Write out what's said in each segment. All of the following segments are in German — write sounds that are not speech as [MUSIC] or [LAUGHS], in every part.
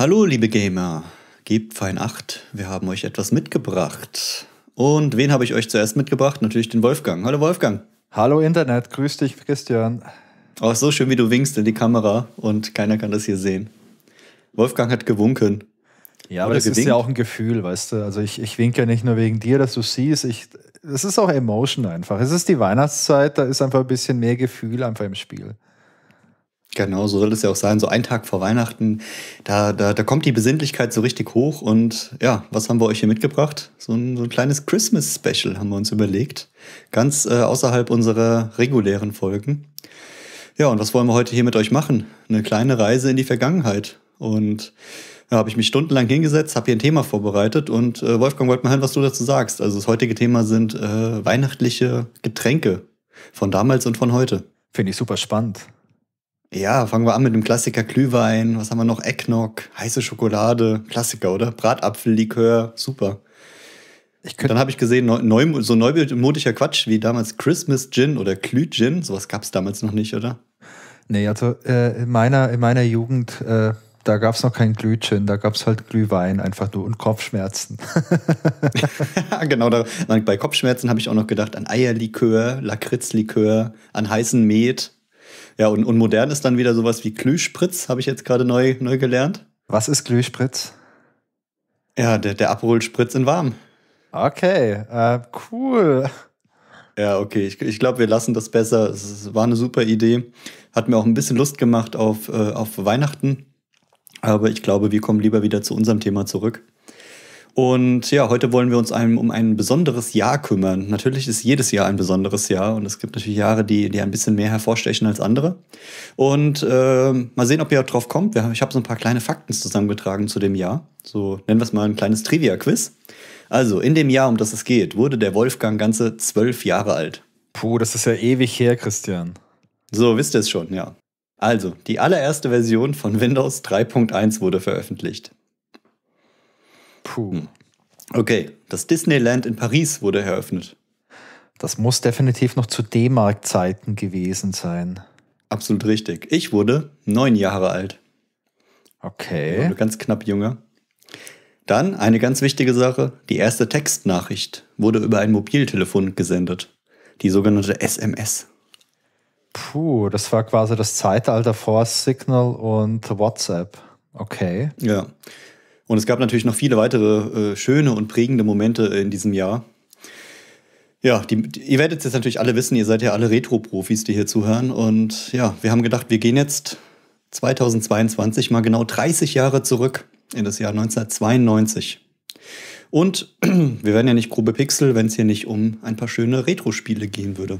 Hallo liebe Gamer, gebt fein acht, wir haben euch etwas mitgebracht. Und wen habe ich euch zuerst mitgebracht? Natürlich den Wolfgang. Hallo Wolfgang. Hallo Internet, grüß dich Christian. Auch oh, so schön, wie du winkst in die Kamera und keiner kann das hier sehen. Wolfgang hat gewunken. Ja, aber das gewinkt. ist ja auch ein Gefühl, weißt du. Also ich, ich winke ja nicht nur wegen dir, dass du siehst. Ich, das ist auch Emotion einfach. Es ist die Weihnachtszeit, da ist einfach ein bisschen mehr Gefühl einfach im Spiel. Genau, so soll es ja auch sein. So ein Tag vor Weihnachten, da, da, da kommt die Besinnlichkeit so richtig hoch. Und ja, was haben wir euch hier mitgebracht? So ein, so ein kleines Christmas-Special haben wir uns überlegt. Ganz äh, außerhalb unserer regulären Folgen. Ja, und was wollen wir heute hier mit euch machen? Eine kleine Reise in die Vergangenheit. Und da ja, habe ich mich stundenlang hingesetzt, habe hier ein Thema vorbereitet. Und äh, Wolfgang, wollte mal hören, was du dazu sagst. Also das heutige Thema sind äh, weihnachtliche Getränke von damals und von heute. Finde ich super spannend. Ja, fangen wir an mit dem Klassiker Glühwein. Was haben wir noch? Eggnog, heiße Schokolade, Klassiker, oder? Bratapfellikör, super. Dann habe ich gesehen, neu, so neumodischer Quatsch wie damals Christmas Gin oder Glüh-Gin, sowas gab es damals noch nicht, oder? Nee, also äh, in, meiner, in meiner Jugend, äh, da gab es noch keinen Gin. da gab es halt Glühwein einfach nur und Kopfschmerzen. [LAUGHS] [LAUGHS] genau, da, bei Kopfschmerzen habe ich auch noch gedacht an Eierlikör, Lakritzlikör, an heißen Met. Ja, und, und modern ist dann wieder sowas wie Glühspritz, habe ich jetzt gerade neu, neu gelernt. Was ist Glühspritz? Ja, der, der Abholspritz in warm. Okay, äh, cool. Ja, okay. Ich, ich glaube, wir lassen das besser. Es war eine super Idee. Hat mir auch ein bisschen Lust gemacht auf, äh, auf Weihnachten. Aber ich glaube, wir kommen lieber wieder zu unserem Thema zurück. Und ja, heute wollen wir uns einem, um ein besonderes Jahr kümmern. Natürlich ist jedes Jahr ein besonderes Jahr und es gibt natürlich Jahre, die, die ein bisschen mehr hervorstechen als andere. Und äh, mal sehen, ob ihr drauf kommt. Ich habe so ein paar kleine Fakten zusammengetragen zu dem Jahr. So nennen wir es mal ein kleines Trivia-Quiz. Also, in dem Jahr, um das es geht, wurde der Wolfgang ganze zwölf Jahre alt. Puh, das ist ja ewig her, Christian. So, wisst ihr es schon, ja. Also, die allererste Version von Windows 3.1 wurde veröffentlicht. Puh. Hm. Okay, das Disneyland in Paris wurde eröffnet. Das muss definitiv noch zu D-Mark-Zeiten gewesen sein. Absolut richtig. Ich wurde neun Jahre alt. Okay. Ja, ganz knapp jünger. Dann eine ganz wichtige Sache. Die erste Textnachricht wurde über ein Mobiltelefon gesendet. Die sogenannte SMS. Puh, das war quasi das Zeitalter vor Signal und WhatsApp. Okay. Ja. Und es gab natürlich noch viele weitere äh, schöne und prägende Momente in diesem Jahr. Ja, die, ihr werdet jetzt natürlich alle wissen, ihr seid ja alle Retro-Profis, die hier zuhören. Und ja, wir haben gedacht, wir gehen jetzt 2022 mal genau 30 Jahre zurück in das Jahr 1992. Und [CLEARS THROAT] wir wären ja nicht grobe Pixel, wenn es hier nicht um ein paar schöne Retro-Spiele gehen würde.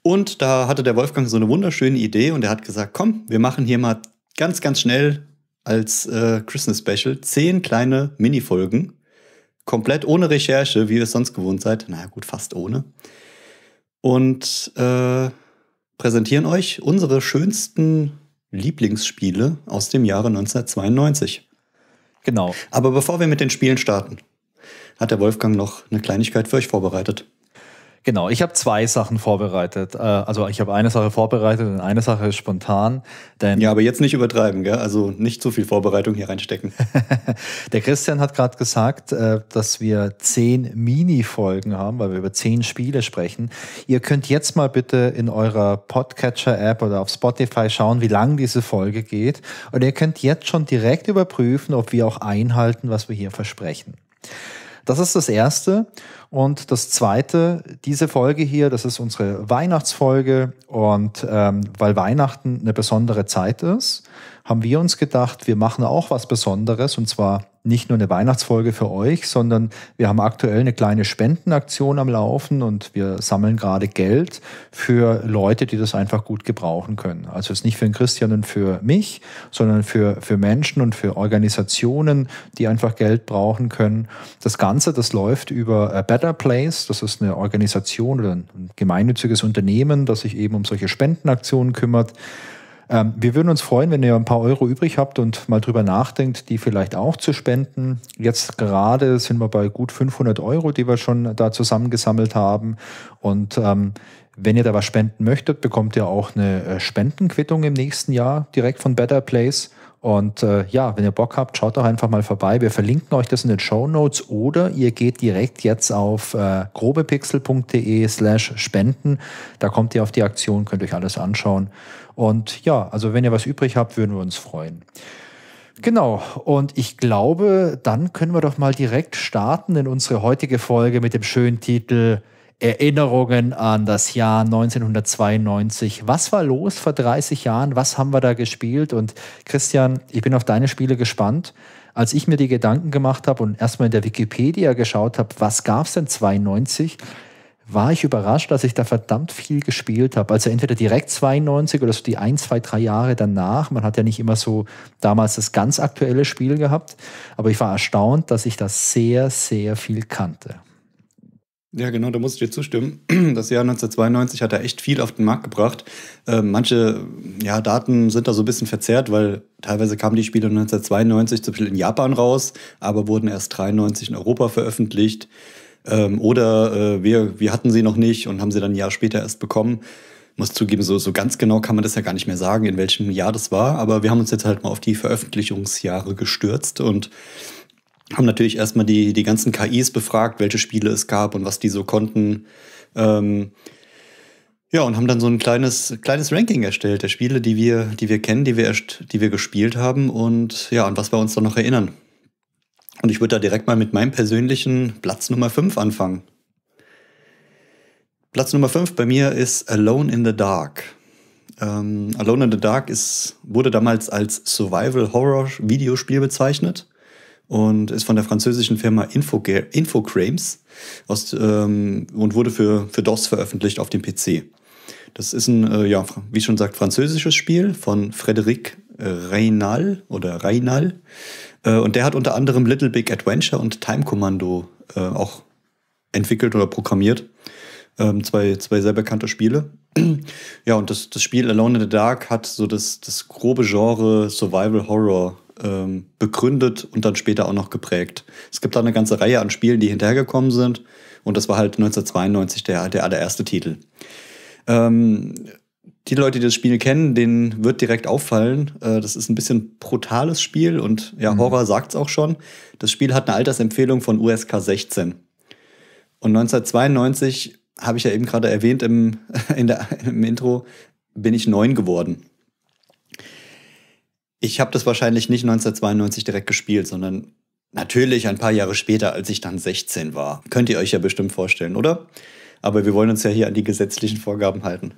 Und da hatte der Wolfgang so eine wunderschöne Idee und er hat gesagt, komm, wir machen hier mal ganz, ganz schnell als äh, Christmas Special zehn kleine Minifolgen. Komplett ohne Recherche, wie ihr es sonst gewohnt seid. Naja, gut, fast ohne. Und äh, präsentieren euch unsere schönsten Lieblingsspiele aus dem Jahre 1992. Genau. Aber bevor wir mit den Spielen starten, hat der Wolfgang noch eine Kleinigkeit für euch vorbereitet. Genau, ich habe zwei Sachen vorbereitet. Äh, also ich habe eine Sache vorbereitet und eine Sache spontan. Denn ja, aber jetzt nicht übertreiben, gell? also nicht zu viel Vorbereitung hier reinstecken. [LAUGHS] Der Christian hat gerade gesagt, äh, dass wir zehn Mini-Folgen haben, weil wir über zehn Spiele sprechen. Ihr könnt jetzt mal bitte in eurer Podcatcher-App oder auf Spotify schauen, wie lang diese Folge geht. Und ihr könnt jetzt schon direkt überprüfen, ob wir auch einhalten, was wir hier versprechen. Das ist das Erste. Und das Zweite, diese Folge hier, das ist unsere Weihnachtsfolge. Und ähm, weil Weihnachten eine besondere Zeit ist, haben wir uns gedacht, wir machen auch was Besonderes und zwar nicht nur eine Weihnachtsfolge für euch, sondern wir haben aktuell eine kleine Spendenaktion am Laufen und wir sammeln gerade Geld für Leute, die das einfach gut gebrauchen können. Also es ist nicht für den Christian und für mich, sondern für, für Menschen und für Organisationen, die einfach Geld brauchen können. Das Ganze, das läuft über A äh, Better Place. Das ist eine Organisation oder ein gemeinnütziges Unternehmen, das sich eben um solche Spendenaktionen kümmert. Ähm, wir würden uns freuen, wenn ihr ein paar Euro übrig habt und mal drüber nachdenkt, die vielleicht auch zu spenden. Jetzt gerade sind wir bei gut 500 Euro, die wir schon da zusammengesammelt haben. Und ähm, wenn ihr da was spenden möchtet, bekommt ihr auch eine äh, Spendenquittung im nächsten Jahr direkt von Better Place. Und äh, ja, wenn ihr Bock habt, schaut doch einfach mal vorbei. Wir verlinken euch das in den Show Notes oder ihr geht direkt jetzt auf äh, grobepixel.de/slash spenden. Da kommt ihr auf die Aktion, könnt euch alles anschauen. Und ja, also wenn ihr was übrig habt, würden wir uns freuen. Genau, und ich glaube, dann können wir doch mal direkt starten in unsere heutige Folge mit dem schönen Titel Erinnerungen an das Jahr 1992. Was war los vor 30 Jahren? Was haben wir da gespielt? Und Christian, ich bin auf deine Spiele gespannt. Als ich mir die Gedanken gemacht habe und erstmal in der Wikipedia geschaut habe, was gab es denn 92, war ich überrascht, dass ich da verdammt viel gespielt habe. Also entweder direkt 92 oder so die ein, zwei, drei Jahre danach. Man hat ja nicht immer so damals das ganz aktuelle Spiel gehabt. Aber ich war erstaunt, dass ich da sehr, sehr viel kannte. Ja, genau, da muss ich dir zustimmen. [CLEARS THROAT] Das Jahr 1992 hat da echt viel auf den Markt gebracht. Äh, manche ja, Daten sind da so ein bisschen verzerrt, weil teilweise kamen die Spiele 1992 zum Beispiel in Japan raus, aber wurden erst 93 in Europa veröffentlicht. Ähm, oder äh, wir, wir hatten sie noch nicht und haben sie dann ein Jahr später erst bekommen. Muss zugeben, so, so ganz genau kann man das ja gar nicht mehr sagen, in welchem Jahr das war, aber wir haben uns jetzt halt mal auf die Veröffentlichungsjahre gestürzt und haben natürlich erstmal die, die ganzen KIs befragt, welche Spiele es gab und was die so konnten. Ähm, ja, und haben dann so ein kleines, kleines Ranking erstellt der Spiele, die wir, die wir kennen, die wir, erst, die wir gespielt haben und ja, an was wir uns dann noch erinnern. Und ich würde da direkt mal mit meinem persönlichen Platz Nummer 5 anfangen. Platz Nummer 5 bei mir ist Alone in the Dark. Ähm, Alone in the Dark ist, wurde damals als Survival Horror Videospiel bezeichnet und ist von der französischen Firma Infogrames aus, ähm, und wurde für, für DOS veröffentlicht auf dem PC. Das ist ein, äh, ja, wie schon sagt, französisches Spiel von Frédéric äh, Reynal oder Reynal. Äh, und der hat unter anderem Little Big Adventure und Time Commando äh, auch entwickelt oder programmiert. Ähm, zwei, zwei sehr bekannte Spiele. ja, und das, das Spiel Alone in the Dark hat so das, das grobe Genre Survival Horror ähm, begründet und dann später auch noch geprägt. Es gibt da eine ganze Reihe an Spielen, die hinterhergekommen sind und das war halt 1992 der, der allererste Titel. Ähm, die Leute, die das Spiel kennen, denen wird direkt auffallen, äh, das ist ein bisschen brutales Spiel und ja, mhm. Horror sagt's auch schon. Das Spiel hat eine Altersempfehlung von USK 16. Und 1992 habe ich ja eben gerade erwähnt im, [LAUGHS] in der, im Intro, bin ich neun geworden ich habe das wahrscheinlich nicht 1992 direkt gespielt, sondern natürlich ein paar Jahre später, als ich dann 16 war. Könnt ihr euch ja bestimmt vorstellen, oder? Aber wir wollen uns ja hier an die gesetzlichen Vorgaben halten.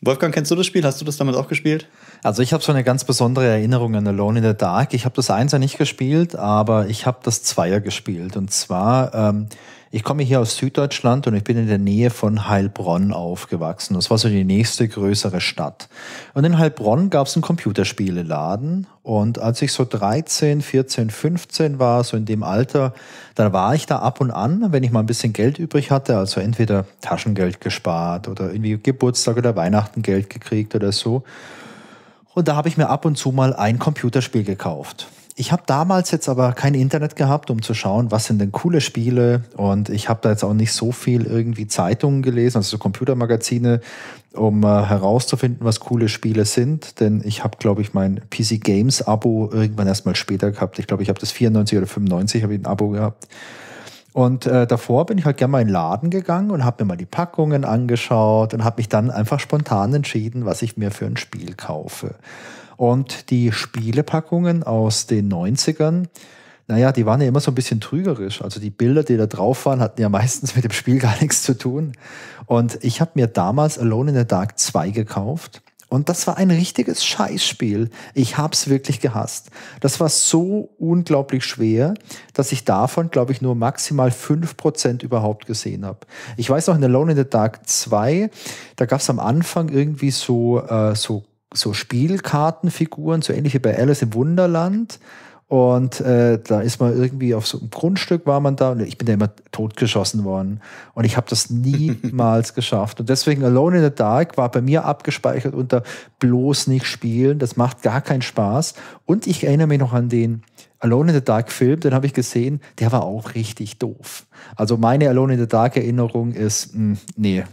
Wolfgang, kennst du das Spiel? Hast du das damals auch gespielt? Also ich habe so eine ganz besondere Erinnerung an Alone in the Dark. Ich habe das Einser nicht gespielt, aber ich habe das Zweier gespielt. Und zwar ähm, ich komme hier aus Süddeutschland und ich bin in der Nähe von Heilbronn aufgewachsen. Das war so die nächste größere Stadt. Und in Heilbronn gab es einen Computerspieleladen. Und als ich so 13, 14, 15 war, so in dem Alter, dann war ich da ab und an, wenn ich mal ein bisschen Geld übrig hatte, also entweder Taschengeld gespart oder irgendwie Geburtstag oder Weihnachten Geld gekriegt oder so. Und da habe ich mir ab und zu mal ein Computerspiel gekauft ich habe damals jetzt aber kein Internet gehabt, um zu schauen, was sind denn coole Spiele. Und ich habe da jetzt auch nicht so viel irgendwie Zeitungen gelesen, also so Computermagazine, um äh, herauszufinden, was coole Spiele sind. Denn ich habe, glaube ich, mein PC Games Abo irgendwann erst mal später gehabt. Ich glaube, ich habe das 94 oder 95 habe ich ein Abo gehabt. Und äh, davor bin ich halt gerne mal in den Laden gegangen und habe mir mal die Packungen angeschaut und habe mich dann einfach spontan entschieden, was ich mir für ein Spiel kaufe. Und die Spielepackungen aus den 90ern, naja, die waren ja immer so ein bisschen trügerisch. Also die Bilder, die da drauf waren, hatten ja meistens mit dem Spiel gar nichts zu tun. Und ich habe mir damals Alone in the Dark 2 gekauft. Und das war ein richtiges Scheißspiel. Ich hab's wirklich gehasst. Das war so unglaublich schwer, dass ich davon, glaube ich, nur maximal fünf Prozent überhaupt gesehen habe. Ich weiß noch, in Alone in the Dark 2, da gab's am Anfang irgendwie so, äh, so so Spielkartenfiguren, so ähnlich wie bei Alice im Wunderland. Und äh, da ist man irgendwie auf so einem Grundstück, war man da und ich bin da immer totgeschossen worden. Und ich habe das [LAUGHS] niemals geschafft. Und deswegen Alone in the Dark war bei mir abgespeichert unter bloß nicht spielen. Das macht gar keinen Spaß. Und ich erinnere mich noch an den Alone in the Dark Film, den habe ich gesehen, der war auch richtig doof. Also meine Alone in the Dark Erinnerung ist, mh, mm, nee,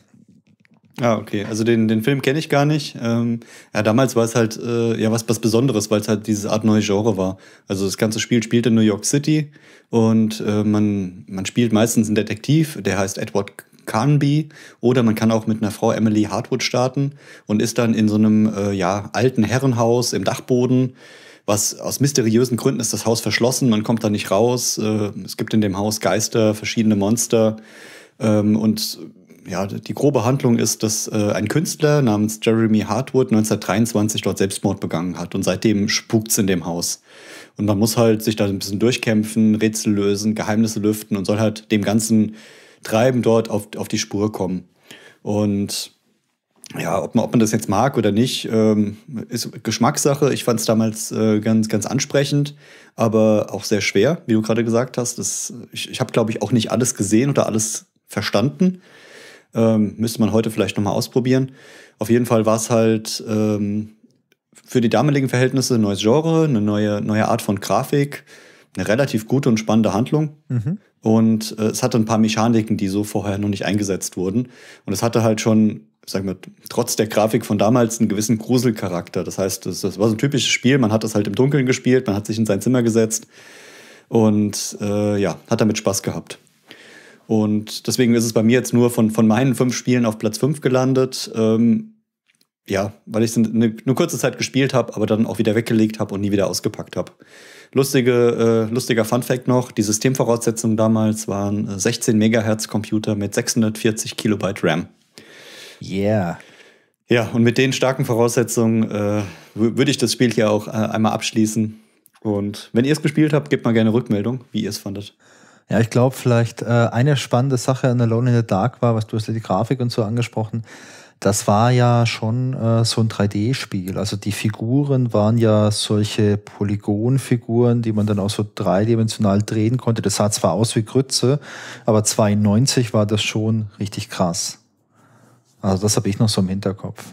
Ah, okay. Also den, den Film kenne ich gar nicht. Ähm, ja, damals war es halt äh, ja was, was Besonderes, weil es halt diese Art neue Genre war. Also das ganze Spiel spielt in New York City und äh, man, man spielt meistens einen Detektiv, der heißt Edward Carnby oder man kann auch mit einer Frau Emily Hartwood starten und ist dann in so einem äh, ja, alten Herrenhaus im Dachboden. Was aus mysteriösen Gründen ist das Haus verschlossen, man kommt da nicht raus. Äh, es gibt in dem Haus Geister, verschiedene Monster ähm, und ja, die grobe Handlung ist, dass äh, ein Künstler namens Jeremy Hartwood 1923 dort Selbstmord begangen hat und seitdem spukt es in dem Haus. Und man muss halt sich da ein bisschen durchkämpfen, Rätsel lösen, Geheimnisse lüften und soll halt dem ganzen Treiben dort auf, auf die Spur kommen. Und ja, ob man, ob man das jetzt mag oder nicht, ähm, ist Geschmackssache. Ich fand es damals äh, ganz, ganz ansprechend, aber auch sehr schwer, wie du gerade gesagt hast. Das, ich ich habe, glaube ich, auch nicht alles gesehen oder alles verstanden. Ähm, müsste man heute vielleicht nochmal ausprobieren. Auf jeden Fall war es halt ähm, für die damaligen Verhältnisse ein neues Genre, eine neue, neue Art von Grafik, eine relativ gute und spannende Handlung. Mhm. Und äh, es hatte ein paar Mechaniken, die so vorher noch nicht eingesetzt wurden. Und es hatte halt schon, sagen wir, trotz der Grafik von damals einen gewissen Gruselcharakter. Das heißt, das, das war so ein typisches Spiel. Man hat das halt im Dunkeln gespielt, man hat sich in sein Zimmer gesetzt und äh, ja, hat damit Spaß gehabt. Und deswegen ist es bei mir jetzt nur von, von meinen fünf Spielen auf Platz fünf gelandet. Ähm, ja, weil ich es eine, eine, kurze Zeit gespielt habe, aber dann auch wieder weggelegt habe und nie wieder ausgepackt habe. Lustige, äh, lustiger Funfact noch, die Systemvoraussetzungen damals waren 16 äh, Megahertz Computer mit 640 Kilobyte RAM. Yeah. Ja, und mit den starken Voraussetzungen äh, würde ich das Spiel hier auch äh, einmal abschließen. Und wenn ihr es gespielt habt, gebt mal gerne Rückmeldung, wie ihr es fandet. Ja, ich glaube, vielleicht äh, eine spannende Sache an Alone in the Dark war, was du hast ja die Grafik und so angesprochen. Das war ja schon äh, so ein 3D-Spiel. Also die Figuren waren ja solche Polygonfiguren, die man dann auch so dreidimensional drehen konnte. Das sah zwar aus wie Grütze, aber 92 war das schon richtig krass. Also das habe ich noch so im Hinterkopf.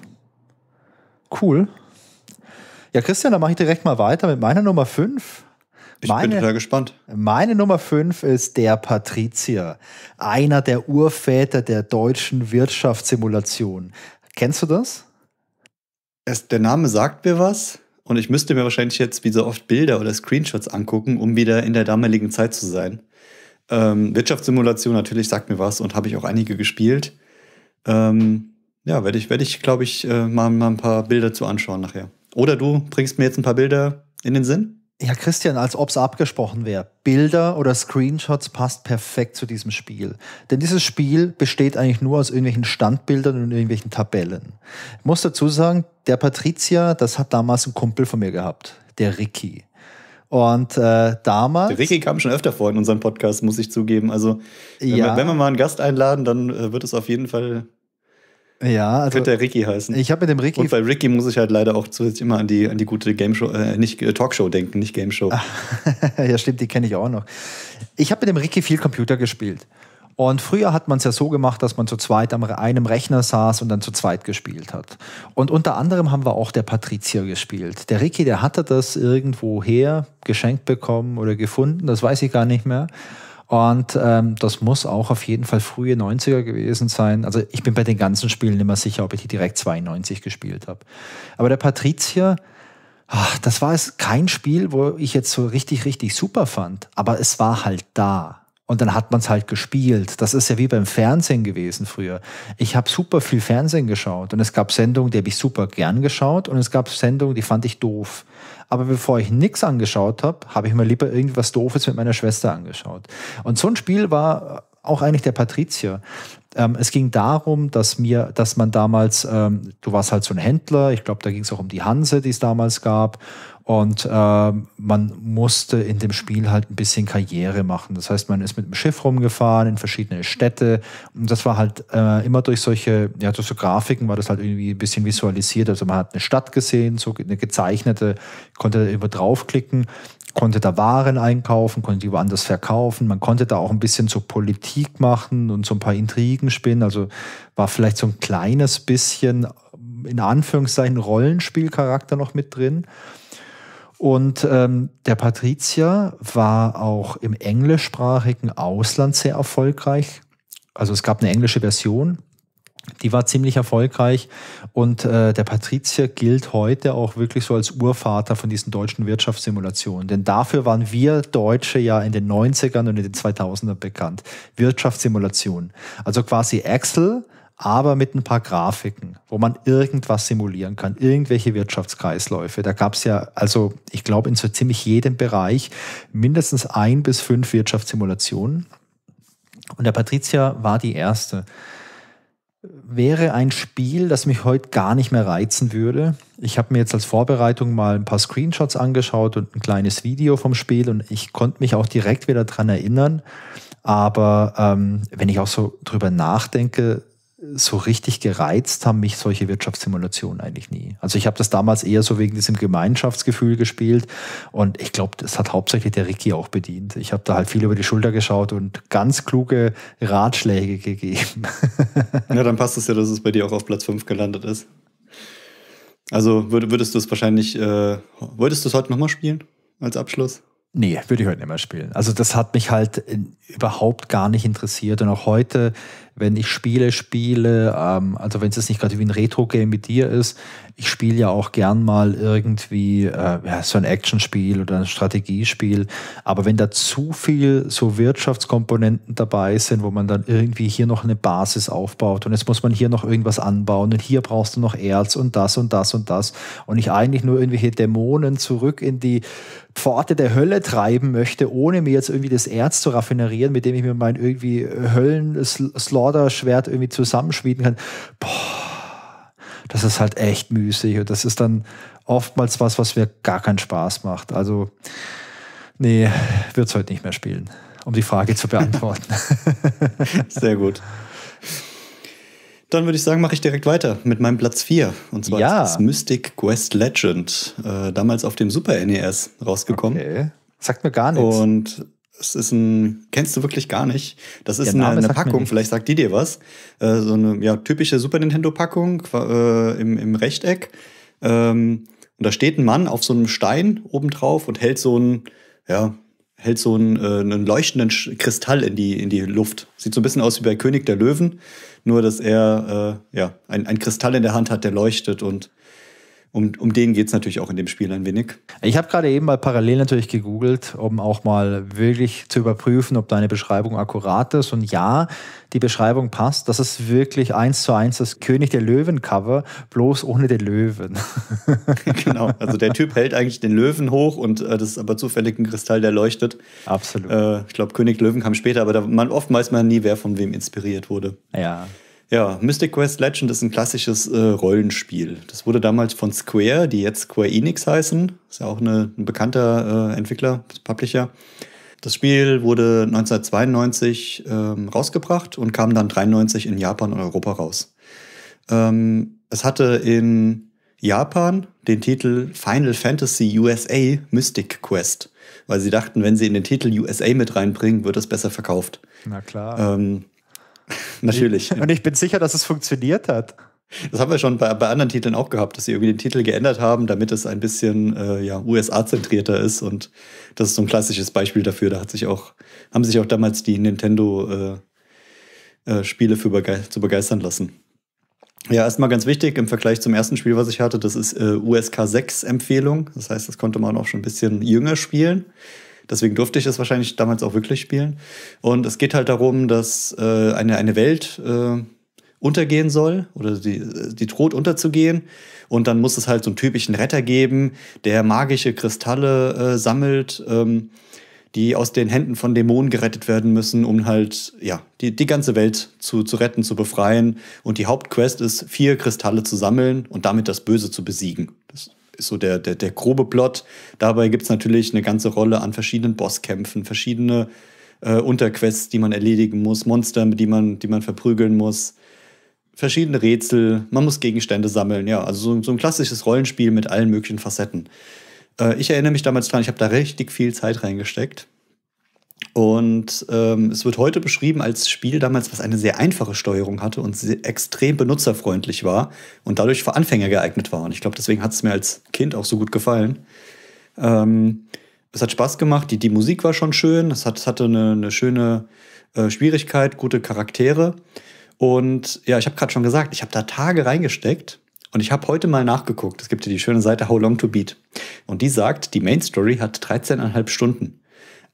Cool. Ja, Christian, dann mache ich direkt mal weiter mit meiner Nummer 5. Ich meine, bin total gespannt. Meine Nummer 5 ist der Patrizier, einer der Urväter der deutschen Wirtschaftssimulation. Kennst du das? Es, der Name sagt mir was und ich müsste mir wahrscheinlich jetzt wie so oft Bilder oder Screenshots angucken, um wieder in der damaligen Zeit zu sein. Ähm, Wirtschaftssimulation natürlich sagt mir was und habe ich auch einige gespielt. Ähm, ja, werde ich, werd ich glaube ich, äh, mal, mal ein paar Bilder zu anschauen nachher. Oder du bringst mir jetzt ein paar Bilder in den Sinn? Ja, Christian, als ob es abgesprochen wäre. Bilder oder Screenshots passt perfekt zu diesem Spiel. Denn dieses Spiel besteht eigentlich nur aus irgendwelchen Standbildern und irgendwelchen Tabellen. Ich muss dazu sagen, der Patricia, das hat damals ein Kumpel von mir gehabt, der Ricky. Und äh, damals. Der Ricky kam schon öfter vor in unserem Podcast, muss ich zugeben. Also, wenn, ja. wir, wenn wir mal einen Gast einladen, dann äh, wird es auf jeden Fall ja, also. Könnte der Ricky heißen. Ich habe mit dem Ricky. Und bei Ricky muss ich halt leider auch zusätzlich immer an die, an die gute Game Show, äh, nicht äh, Talkshow denken, nicht Game Show. Ah, [LAUGHS] ja, stimmt, die kenne ich auch noch. Ich habe mit dem Ricky viel Computer gespielt. Und früher hat man es ja so gemacht, dass man zu zweit am einem Rechner saß und dann zu zweit gespielt hat. Und unter anderem haben wir auch der Patrizier gespielt. Der Ricky, der hatte das irgendwo her geschenkt bekommen oder gefunden, das weiß ich gar nicht mehr. Und ähm, das muss auch auf jeden Fall frühe 90er gewesen sein. Also ich bin bei den ganzen Spielen immer sicher, ob ich die direkt 92 gespielt habe. Aber der Patrizier, ach, das war es kein Spiel, wo ich jetzt so richtig, richtig super fand. Aber es war halt da. Und dann hat man es halt gespielt. Das ist ja wie beim Fernsehen gewesen früher. Ich habe super viel Fernsehen geschaut und es gab Sendungen, die habe ich super gern geschaut und es gab Sendungen, die fand ich doof. Aber bevor ich nichts angeschaut habe, habe ich mir lieber irgendwas Doofes mit meiner Schwester angeschaut. Und so ein Spiel war auch eigentlich der Patrizier. Ähm, es ging darum, dass mir, dass man damals, ähm, du warst halt so ein Händler, ich glaube, da ging es auch um die Hanse, die es damals gab. Und ähm, man musste in dem Spiel halt ein bisschen Karriere machen. Das heißt, man ist mit dem Schiff rumgefahren in verschiedene Städte. Und das war halt äh, immer durch solche, ja, durch so Grafiken war das halt irgendwie ein bisschen visualisiert. Also man hat eine Stadt gesehen, so eine gezeichnete, konnte da über draufklicken konnte da Waren einkaufen, konnte die woanders verkaufen. Man konnte da auch ein bisschen so Politik machen und so ein paar Intrigen spinnen. Also war vielleicht so ein kleines bisschen ähm, in Anführungszeichen Rollenspielcharakter noch mit drin. Und ähm, der Patrizier war auch im englischsprachigen Ausland sehr erfolgreich. Also es gab eine englische Version, die war ziemlich erfolgreich und äh, der Patrizier gilt heute auch wirklich so als Urvater von diesen deutschen Wirtschaftssimulationen. Denn dafür waren wir Deutsche ja in den 90ern und in den 2000ern bekannt. Wirtschaftssimulationen. Also quasi Excel, aber mit ein paar Grafiken, wo man irgendwas simulieren kann, irgendwelche Wirtschaftskreisläufe. Da gab es ja, also ich glaube, in so ziemlich jedem Bereich mindestens ein bis fünf Wirtschaftssimulationen. Und der Patricia war die erste. Wäre ein Spiel, das mich heute gar nicht mehr reizen würde. Ich habe mir jetzt als Vorbereitung mal ein paar Screenshots angeschaut und ein kleines Video vom Spiel und ich konnte mich auch direkt wieder daran erinnern. Aber ähm, wenn ich auch so drüber nachdenke, so richtig gereizt haben mich solche Wirtschaftssimulationen eigentlich nie. Also ich habe das damals eher so wegen diesem Gemeinschaftsgefühl gespielt und ich glaube, das hat hauptsächlich der Ricky auch bedient. Ich habe da halt viel über die Schulter geschaut und ganz kluge Ratschläge [LAUGHS] gegeben. ja, dann passt es ja, dass es bei dir auch auf Platz 5 gelandet ist. Also würdest du es wahrscheinlich, äh, wolltest du es heute nochmal spielen als Abschluss? Nee, würde ich heute nicht mehr spielen. Also das hat mich halt äh, überhaupt gar nicht interessiert. Und auch heute wenn ich Spiele spiele, ähm, also wenn es jetzt nicht gerade wie ein Retro-Game mit dir ist, ich spiele ja auch gern mal irgendwie äh, ja, so ein Actionspiel oder ein Strategiespiel. Aber wenn da zu viel so Wirtschaftskomponenten dabei sind, wo man dann irgendwie hier noch eine Basis aufbaut und jetzt muss man hier noch irgendwas anbauen und hier brauchst du noch Erz und das und das und das und ich eigentlich nur irgendwelche Dämonen zurück in die Pforte der Hölle treiben möchte, ohne mir jetzt irgendwie das Erz zu raffinerieren, mit dem ich mir mein irgendwie Höllenslot Vorderschwert irgendwie zusammenschmieden kann, boah, das ist halt echt müßig. Und das ist dann oftmals was, was mir gar keinen Spaß macht. Also, nee, wird es heute nicht mehr spielen, um die Frage zu beantworten. [LAUGHS] Sehr gut. Dann würde ich sagen, mache ich direkt weiter mit meinem Platz 4. Und zwar ja. ist Mystic Quest Legend, äh, damals auf dem Super NES rausgekommen. Okay. Sagt mir gar nichts. Und das ist ein, kennst du wirklich gar nicht. Das ist eine, eine Packung, vielleicht sagt die dir was. Äh, so eine ja, typische Super Nintendo-Packung äh, im, im Rechteck. Ähm, und da steht ein Mann auf so einem Stein obendrauf und hält so einen, ja, hält so einen, äh, einen leuchtenden Kristall in die, in die Luft. Sieht so ein bisschen aus wie bei König der Löwen, nur dass er äh, ja, ein, ein Kristall in der Hand hat, der leuchtet und um, um den geht es natürlich auch in dem Spiel ein wenig. Ich habe gerade eben mal parallel natürlich gegoogelt, um auch mal wirklich zu überprüfen, ob deine Beschreibung akkurat ist. Und ja, die Beschreibung passt. Das ist wirklich eins zu eins das König der Löwen-Cover, bloß ohne den Löwen. [LAUGHS] [LAUGHS] genau, also der Typ hält eigentlich den Löwen hoch und äh, das ist aber zufällig ein Kristall, der leuchtet. Absolut. Äh, ich glaube, König Löwen kam später, aber da, man, oft weiß man nie, wer von wem inspiriert wurde. Ja, ja, Mystic Quest Legend ist ein klassisches äh, Rollenspiel. Das wurde damals von Square, die jetzt Square Enix heißen, ist ja auch eine, ein bekannter äh, Entwickler, Publisher. Das Spiel wurde 1992 ähm, rausgebracht und kam dann 93 in Japan und Europa raus. Ähm, es hatte in Japan den Titel Final Fantasy USA Mystic Quest, weil sie dachten, wenn sie in den Titel USA mit reinbringen, wird es besser verkauft. Na klar. Ähm, [LAUGHS] Natürlich. Und ich bin sicher, dass es funktioniert hat. Das haben wir schon bei, bei, anderen Titeln auch gehabt, dass sie irgendwie den Titel geändert haben, damit es ein bisschen äh, ja, USA-zentrierter ist. Und das ist so ein klassisches Beispiel dafür. Da hat sich auch, haben sich auch damals die Nintendo-Spiele äh, äh, bege zu begeistern lassen. Ja, erstmal ganz wichtig im Vergleich zum ersten Spiel, was ich hatte, das ist äh, USK 6 Empfehlung. Das heißt, das konnte man auch schon ein bisschen jünger spielen. Deswegen durfte ich es wahrscheinlich damals auch wirklich spielen. Und es geht halt darum, dass äh, eine, eine Welt äh, untergehen soll oder die, die droht unterzugehen. Und dann muss es halt so einen typischen Retter geben, der magische Kristalle äh, sammelt. Ähm, die aus den Händen von Dämonen gerettet werden müssen, um halt ja, die, die ganze Welt zu, zu retten, zu befreien. Und die Hauptquest ist, vier Kristalle zu sammeln und damit das Böse zu besiegen. Das so der, der, der grobe Plot. Dabei gibt es natürlich eine ganze Rolle an verschiedenen Bosskämpfen, verschiedene äh, Unterquests, die man erledigen muss, Monster, die man, die man verprügeln muss, verschiedene Rätsel, man muss Gegenstände sammeln. Ja, also so, so ein klassisches Rollenspiel mit allen möglichen Facetten. Äh, ich erinnere mich damals dran, ich habe da richtig viel Zeit reingesteckt. Und ähm, es wird heute beschrieben als Spiel damals, was eine sehr einfache Steuerung hatte und extrem benutzerfreundlich war und dadurch für Anfänger geeignet war. Und ich glaube, deswegen hat es mir als Kind auch so gut gefallen. Ähm, es hat Spaß gemacht, die, die Musik war schon schön, es, hat, es hatte eine, eine schöne äh, Schwierigkeit, gute Charaktere. Und ja, ich habe gerade schon gesagt, ich habe da Tage reingesteckt und ich habe heute mal nachgeguckt. Es gibt ja die schöne Seite How Long to Beat. Und die sagt, die Main Story hat 13,5 Stunden.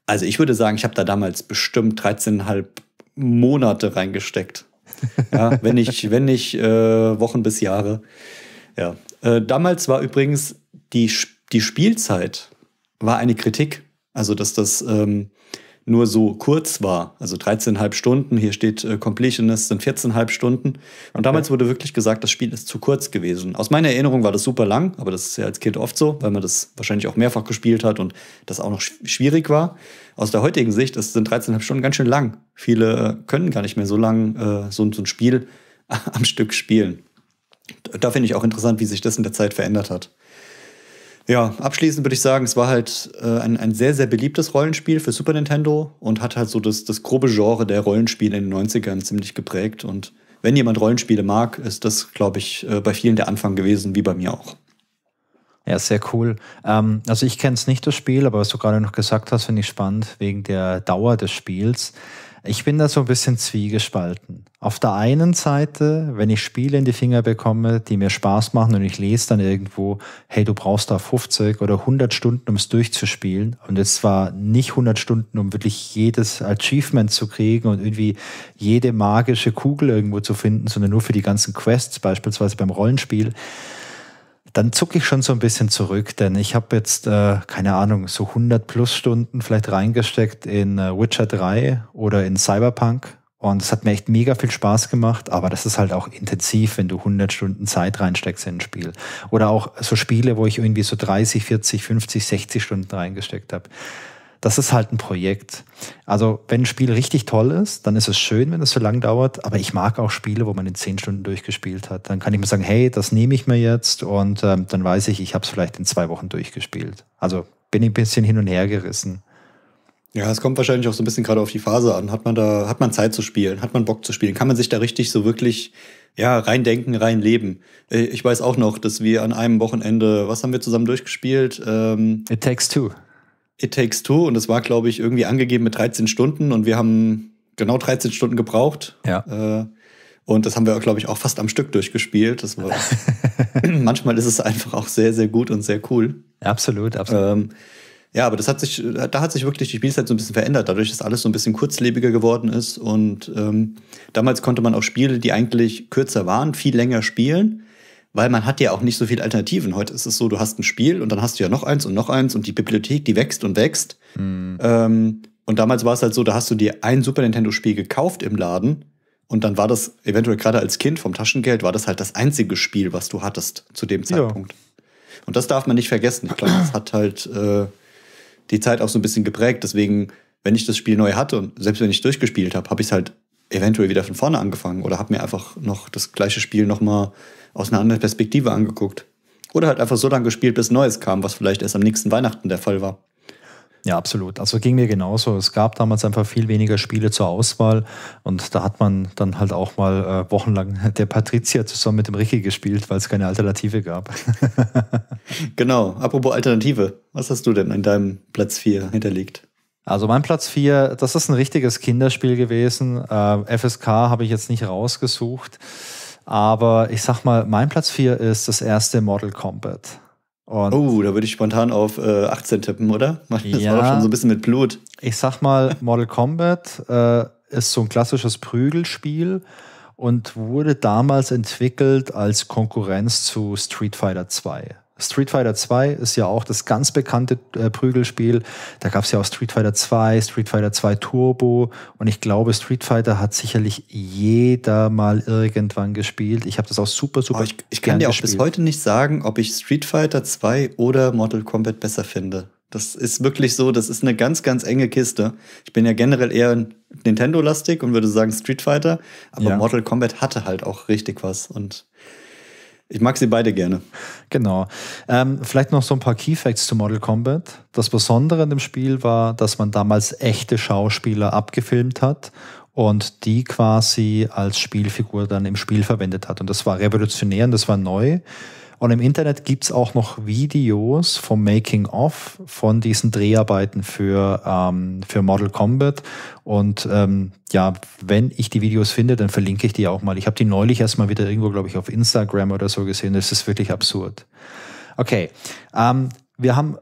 Also ich würde sagen, ich habe da damals bestimmt 13,5 Monate reingesteckt. Ja, wenn nicht, [LAUGHS] wenn ich, äh, Wochen bis Jahre. Ja. Äh, damals war übrigens die, die Spielzeit war eine Kritik. Also, dass das ähm, nur so kurz war. Also 13,5 Stunden, hier steht äh, Completionist sind 14,5 Stunden. Und okay. damals wurde wirklich gesagt, das Spiel ist zu kurz gewesen. Aus meiner Erinnerung war das super lang, aber das ist ja als Kind oft so, weil man das wahrscheinlich auch mehrfach gespielt hat und das auch noch schwierig war. Aus der heutigen Sicht das sind 13,5 Stunden ganz schön lang. Viele äh, können gar nicht mehr so lang äh, so, so ein Spiel [LAUGHS] am Stück spielen. Da finde ich auch interessant, wie sich das in der Zeit verändert hat. Ja, abschließend würde ich sagen, es war halt äh, ein, ein sehr, sehr beliebtes Rollenspiel für Super Nintendo und hat halt so das, das grobe Genre der Rollenspiele in den 90ern ziemlich geprägt. Und wenn jemand Rollenspiele mag, ist das, glaube ich, äh, bei vielen der Anfang gewesen, wie bei mir auch. Ja, sehr cool. Ähm, also ich kenne es nicht, das Spiel, aber was du gerade noch gesagt hast, finde ich spannend, wegen der Dauer des Spiels. Ich bin da so ein bisschen zwiegespalten. Auf der einen Seite, wenn ich Spiele in die Finger bekomme, die mir Spaß machen und ich lese dann irgendwo, hey, du brauchst da 50 oder 100 Stunden, um es durchzuspielen. Und jetzt zwar nicht 100 Stunden, um wirklich jedes Achievement zu kriegen und irgendwie jede magische Kugel irgendwo zu finden, sondern nur für die ganzen Quests, beispielsweise beim Rollenspiel dann zucke ich schon so ein bisschen zurück, denn ich habe jetzt, äh, keine Ahnung, so 100 plus Stunden vielleicht reingesteckt in äh, Witcher 3 oder in Cyberpunk. Und es hat mir echt mega viel Spaß gemacht, aber das ist halt auch intensiv, wenn du 100 Stunden Zeit reinsteckst in ein Spiel. Oder auch so Spiele, wo ich irgendwie so 30, 40, 50, 60 Stunden reingesteckt habe das ist halt ein Projekt. Also, wenn ein Spiel richtig toll ist, dann ist es schön, wenn es so lang dauert. Aber ich mag auch Spiele, wo man in zehn Stunden durchgespielt hat. Dann kann ich mir sagen, hey, das nehme ich mir jetzt und ähm, dann weiß ich, ich habe es vielleicht in zwei Wochen durchgespielt. Also bin ich ein bisschen hin und her gerissen. Ja, es kommt wahrscheinlich auch so ein bisschen gerade auf die Phase an. Hat man da, hat man Zeit zu spielen? Hat man Bock zu spielen? Kann man sich da richtig so wirklich, ja, reindenken, reinleben? Äh, ich weiß auch noch, dass wir an einem Wochenende, was haben wir zusammen durchgespielt? Ähm, It Takes Two. It Takes Two und es war, glaube ich, irgendwie angegeben mit 13 Stunden und wir haben genau 13 Stunden gebraucht. Ja. Äh, und das haben wir, glaube ich, auch fast am Stück durchgespielt. Das war, [LAUGHS] manchmal ist es einfach auch sehr, sehr gut und sehr cool. Absolut, absolut. Ähm, ja, aber das hat sich, da hat sich wirklich die Spielzeit so ein bisschen verändert, dadurch, dass alles so ein bisschen kurzlebiger geworden ist. Und ähm, damals konnte man auch Spiele, die eigentlich kürzer waren, viel länger spielen weil man hat ja auch nicht so viele Alternativen. Heute ist es so, du hast ein Spiel und dann hast du ja noch eins und noch eins und die Bibliothek, die wächst und wächst. Mhm. Ähm, und damals war es halt so, da hast du dir ein Super Nintendo-Spiel gekauft im Laden und dann war das eventuell gerade als Kind vom Taschengeld, war das halt das einzige Spiel, was du hattest zu dem Zeitpunkt. Ja. Und das darf man nicht vergessen. Ich glaube, das hat halt äh, die Zeit auch so ein bisschen geprägt. Deswegen, wenn ich das Spiel neu hatte und selbst wenn ich durchgespielt habe, habe ich es halt eventuell wieder von vorne angefangen oder habe mir einfach noch das gleiche Spiel nochmal aus einer anderen Perspektive angeguckt. Oder halt einfach so lange gespielt, bis Neues kam, was vielleicht erst am nächsten Weihnachten der Fall war. Ja, absolut. Also ging mir genauso. Es gab damals einfach viel weniger Spiele zur Auswahl und da hat man dann halt auch mal äh, wochenlang [LAUGHS] der Patricia zusammen mit dem Ricky gespielt, weil es keine Alternative gab. [LAUGHS] genau. Apropos Alternative, was hast du denn in deinem Platz 4 hinterlegt? Also mein Platz 4, das ist ein richtiges Kinderspiel gewesen. Äh, FSK habe ich jetzt nicht rausgesucht. Aber ich sag mal, mein Platz 4 ist das erste Model Combat. Und oh, da würde ich spontan auf äh, 18 tippen, oder? [LAUGHS] Das ja, war auch schon so ein bisschen mit Blut. Ich sag mal, Model Combat äh, ist so ein klassisches Prügelspiel und wurde damals entwickelt als Konkurrenz zu Street Fighter 2. Street Fighter 2 ist ja auch das ganz bekannte äh, Prügelspiel. Da gab es ja auch Street Fighter 2, Street Fighter 2 Turbo und ich glaube, Street Fighter hat sicherlich jeder mal irgendwann gespielt. Ich habe das auch super, super. Oh, ich, ich kann dir auch gespielt. bis heute nicht sagen, ob ich Street Fighter 2 oder Mortal Kombat besser finde. Das ist wirklich so, das ist eine ganz, ganz enge Kiste. Ich bin ja generell eher Nintendo-lastig und würde sagen Street Fighter, aber ja. Mortal Kombat hatte halt auch richtig was und ich mag sie beide gerne. Genau. Ähm, vielleicht noch so ein paar Keyfacts zu Model Combat. Das Besondere an dem Spiel war, dass man damals echte Schauspieler abgefilmt hat und die quasi als Spielfigur dann im Spiel verwendet hat. Und das war revolutionär und das war neu. Und im Internet gibt es auch noch Videos vom Making-of von diesen Dreharbeiten für, ähm, für Model Combat. Und ähm, ja, wenn ich die Videos finde, dann verlinke ich die auch mal. Ich habe die neulich erstmal wieder irgendwo, glaube ich, auf Instagram oder so gesehen. Das ist wirklich absurd. Okay, ähm, wir haben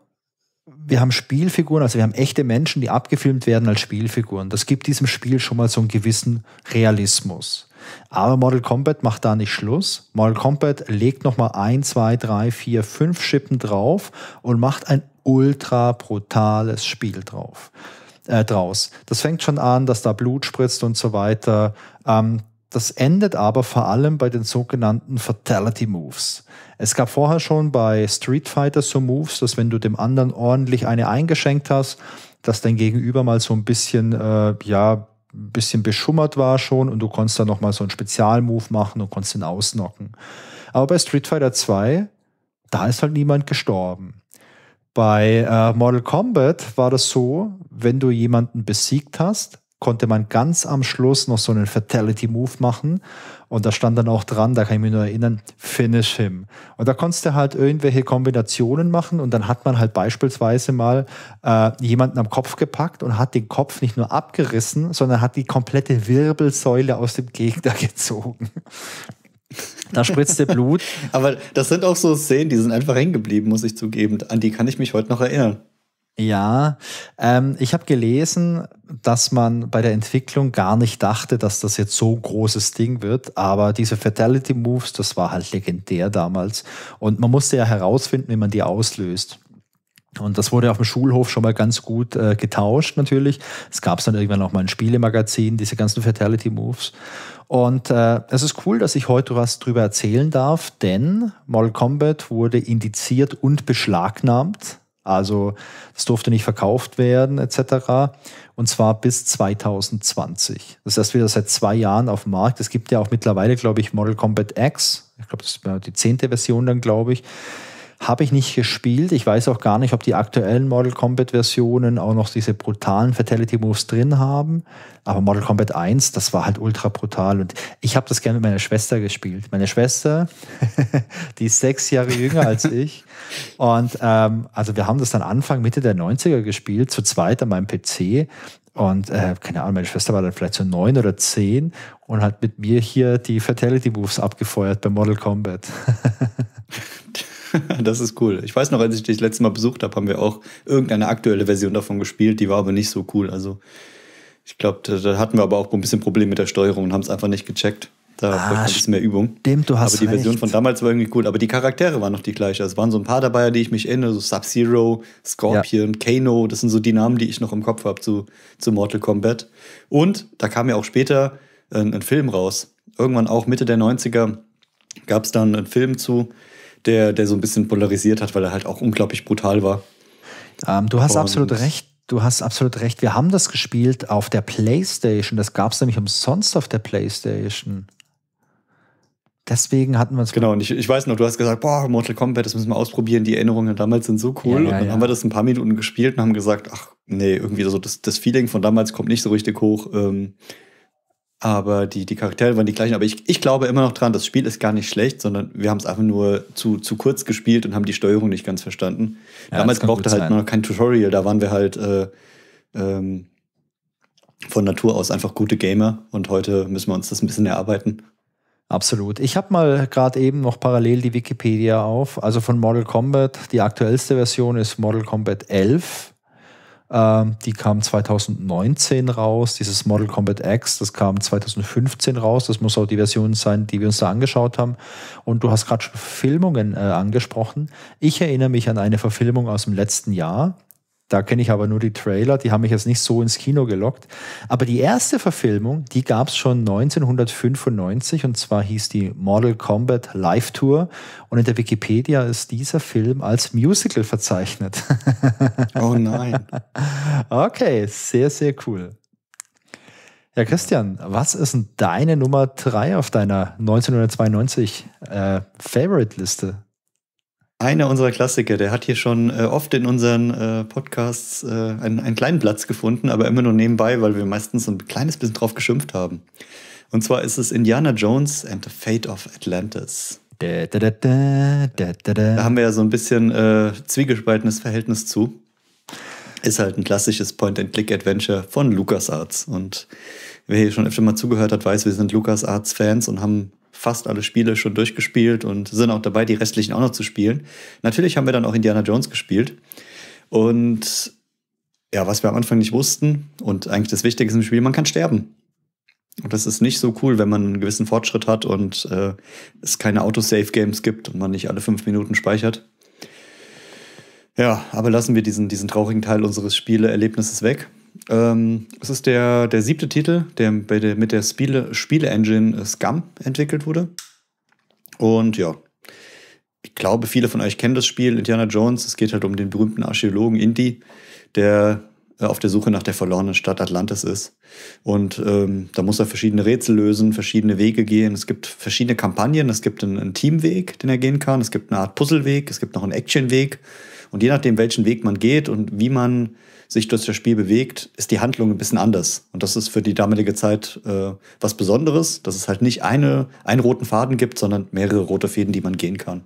wir haben Spielfiguren, also wir haben echte Menschen, die abgefilmt werden als Spielfiguren. Das gibt diesem Spiel schon mal so einen gewissen Realismus. Aber Model Combat macht da nicht Schluss. Model Combat legt nochmal ein, zwei, drei, vier, fünf Schippen drauf und macht ein ultra brutales Spiel drauf. Äh, draus. Das fängt schon an, dass da Blut spritzt und so weiter. Ähm, das endet aber vor allem bei den sogenannten Fatality Moves. Es gab vorher schon bei Street Fighter so Moves, dass wenn du dem anderen ordentlich eine eingeschenkt hast, dass dein Gegenüber mal so ein bisschen äh, ja ein bisschen beschummert war schon und du konntest dann nochmal so einen Spezialmove machen und konntest ihn ausnocken. Aber bei Street Fighter 2, da ist halt niemand gestorben. Bei äh, Mortal Kombat war das so, wenn du jemanden besiegt hast, konnte man ganz am Schluss noch so einen Fatality Move machen. Und da stand dann auch dran, da kann ich mich nur erinnern, finish him. Und da konntest du halt irgendwelche Kombinationen machen und dann hat man halt beispielsweise mal äh, jemanden am Kopf gepackt und hat den Kopf nicht nur abgerissen, sondern hat die komplette Wirbelsäule aus dem Gegner [LAUGHS] gezogen. Da spritzte Blut. [LAUGHS] Aber das sind auch so Szenen, die sind einfach hängen geblieben, muss ich zugeben. An die kann ich mich heute noch erinnern. Ja, ähm, ich habe gelesen, dass man bei der Entwicklung gar nicht dachte, dass das jetzt so ein großes Ding wird, aber diese Fatality Moves, das war halt legendär damals und man musste ja herausfinden, wie man die auslöst. Und das wurde auf dem Schulhof schon mal ganz gut äh, getauscht natürlich. Es gab dann irgendwann auch mal ein Spielemagazin, diese ganzen Fatality Moves. Und äh, es ist cool, dass ich heute was drüber erzählen darf, denn Mortal Kombat wurde indiziert und beschlagnahmt also das durfte nicht verkauft werden etc. Und zwar bis 2020. Das ist erst wieder seit zwei Jahren auf dem Markt. Es gibt ja auch mittlerweile, glaube ich, Model Combat X. Ich glaube, das ist die zehnte Version dann, glaube ich. Habe ich nicht gespielt. Ich weiß auch gar nicht, ob die aktuellen Model Combat Versionen auch noch diese brutalen Fatality Moves drin haben. Aber Model Combat 1, das war halt ultra brutal. Und ich habe das gerne mit meiner Schwester gespielt. Meine Schwester, [LAUGHS] die ist sechs Jahre jünger als [LAUGHS] ich. Und ähm, also wir haben das dann Anfang, Mitte der 90er gespielt, zu zweit an meinem PC. Und äh, keine Ahnung, meine Schwester war dann vielleicht so neun oder zehn und hat mit mir hier die Fatality Moves abgefeuert bei Model Combat. [LAUGHS] [LAUGHS] das ist cool. Ich weiß noch, als ich dich das letzte Mal besucht habe, haben wir auch irgendeine aktuelle Version davon gespielt. Die war aber nicht so cool. Also ich glaube, da, hatten wir aber auch ein bisschen Probleme mit der Steuerung und haben es einfach nicht gecheckt. Da ah, braucht ein bisschen mehr Übung. Stimmt, du hast Aber die recht. Version von damals war irgendwie cool. Aber die Charaktere waren noch die gleichen. Es waren so ein paar dabei, die ich mich erinnere. So Sub-Zero, Scorpion, ja. Kano. Das sind so die Namen, die ich noch im Kopf habe zu, zu Mortal Kombat. Und da kam ja auch später ein, ein Film raus. Irgendwann auch Mitte der 90er gab es dann einen Film zu der, der so ein bisschen polarisiert hat, weil er halt auch unglaublich brutal war. Ähm, du hast Und absolut recht. Du hast absolut recht. Wir haben das gespielt auf der PlayStation. Das gab es nämlich umsonst auf der PlayStation. Deswegen hatten wir es. Genau, und ich, ich weiß noch, du hast gesagt, boah, Mortal Kombat, das müssen wir ausprobieren, die Erinnerungen damals sind so cool. Ja, ja, und dann ja. haben wir das ein paar Minuten gespielt und haben gesagt, ach nee, irgendwie so, das, das Feeling von damals kommt nicht so richtig hoch. Ähm, aber die, die Charaktere waren die gleichen. Aber ich, ich glaube immer noch dran, das Spiel ist gar nicht schlecht, sondern wir haben es einfach nur zu, zu kurz gespielt und haben die Steuerung nicht ganz verstanden. Ja, Damals brauchte halt noch kein Tutorial, da waren wir halt äh, ähm, von Natur aus einfach gute Gamer und heute müssen wir uns das ein bisschen erarbeiten. Absolut. Ich habe mal gerade eben noch parallel die Wikipedia auf. Also von Model Kombat. die aktuellste Version ist Model Kombat 11 ähm, die kam 2019 raus. Dieses Model Combat X, das kam 2015 raus. Das muss auch die Version sein, die wir uns da angeschaut haben. Und du hast gerade schon Verfilmungen äh, angesprochen. Ich erinnere mich an eine Verfilmung aus dem letzten Jahr. Da kenne ich aber nur die Trailer, die haben mich jetzt nicht so ins Kino gelockt. Aber die erste Verfilmung, die gab es schon 1995 und zwar hieß die Model Combat Live Tour. Und in der Wikipedia ist dieser Film als Musical verzeichnet. Oh nein. [LAUGHS] Okay, sehr, sehr cool. Ja, Christian, was ist denn deine Nummer 3 auf deiner 1992 äh, Favorite-Liste? einer unserer Klassiker, der hat hier schon äh, oft in unseren äh, Podcasts äh, einen, einen, kleinen Platz gefunden, aber immer nur nebenbei, weil wir meistens ein kleines bisschen drauf geschimpft haben. Und zwar ist es Indiana Jones and the Fate of Atlantis. Da, da, da, da haben wir ja so ein bisschen äh, zwiegespaltenes Verhältnis zu. Ist halt ein klassisches Point-and-Click-Adventure von LucasArts. Und wer hier schon öfter mal zugehört hat, weiß, wir sind LucasArts-Fans und haben fast alle Spiele schon durchgespielt und sind auch dabei, die restlichen auch noch zu spielen. Natürlich haben wir dann auch Indiana Jones gespielt. Und ja, was wir am Anfang nicht wussten und eigentlich das Wichtigste im Spiel, man kann sterben. Und das ist nicht so cool, wenn man einen gewissen Fortschritt hat und äh, es keine Autosave-Games gibt und man nicht alle fünf Minuten speichert. Ja, aber lassen wir diesen, diesen traurigen Teil unseres Spielerlebnisses weg ähm, es ist der, der siebte Titel, der, der mit der Spiele-Engine Spiele Scum entwickelt wurde. Und ja, ich glaube, viele von euch kennen das Spiel Indiana Jones. Es geht halt um den berühmten Archäologen Indy, der äh, auf der Suche nach der verlorenen Stadt Atlantis ist. Und ähm, da muss er verschiedene Rätsel lösen, verschiedene Wege gehen. Es gibt verschiedene Kampagnen. Es gibt einen, einen Teamweg, den er gehen kann. Es gibt eine Art Puzzleweg. Es gibt noch einen Actionweg. Und je nachdem, welchen Weg man geht und wie man sich durch das Spiel bewegt, ist die Handlung ein bisschen anders. Und das ist für die damalige Zeit äh, was Besonderes, dass es halt nicht eine, einen roten Faden gibt, sondern mehrere rote Fäden, die man gehen kann.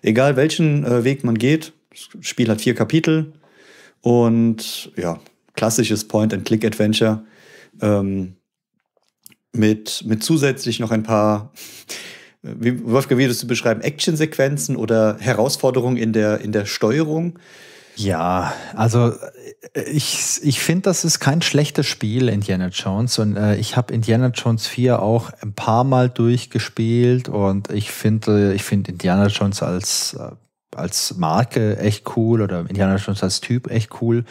Egal welchen äh, Weg man geht, das Spiel hat vier Kapitel und ja, klassisches Point-and-Click-Adventure ähm, mit, mit zusätzlich noch ein paar wie, Wolfgang, wie würdest du beschreiben, Actionsequenzen oder Herausforderungen in der, in der Steuerung, ja, also äh, ich, ich finde, das ist kein schlechtes Spiel, Indiana Jones. Und äh, ich habe Indiana Jones 4 auch ein paar Mal durchgespielt und ich finde, äh, ich finde Indiana Jones als, äh, als Marke echt cool oder Indiana Jones als Typ echt cool.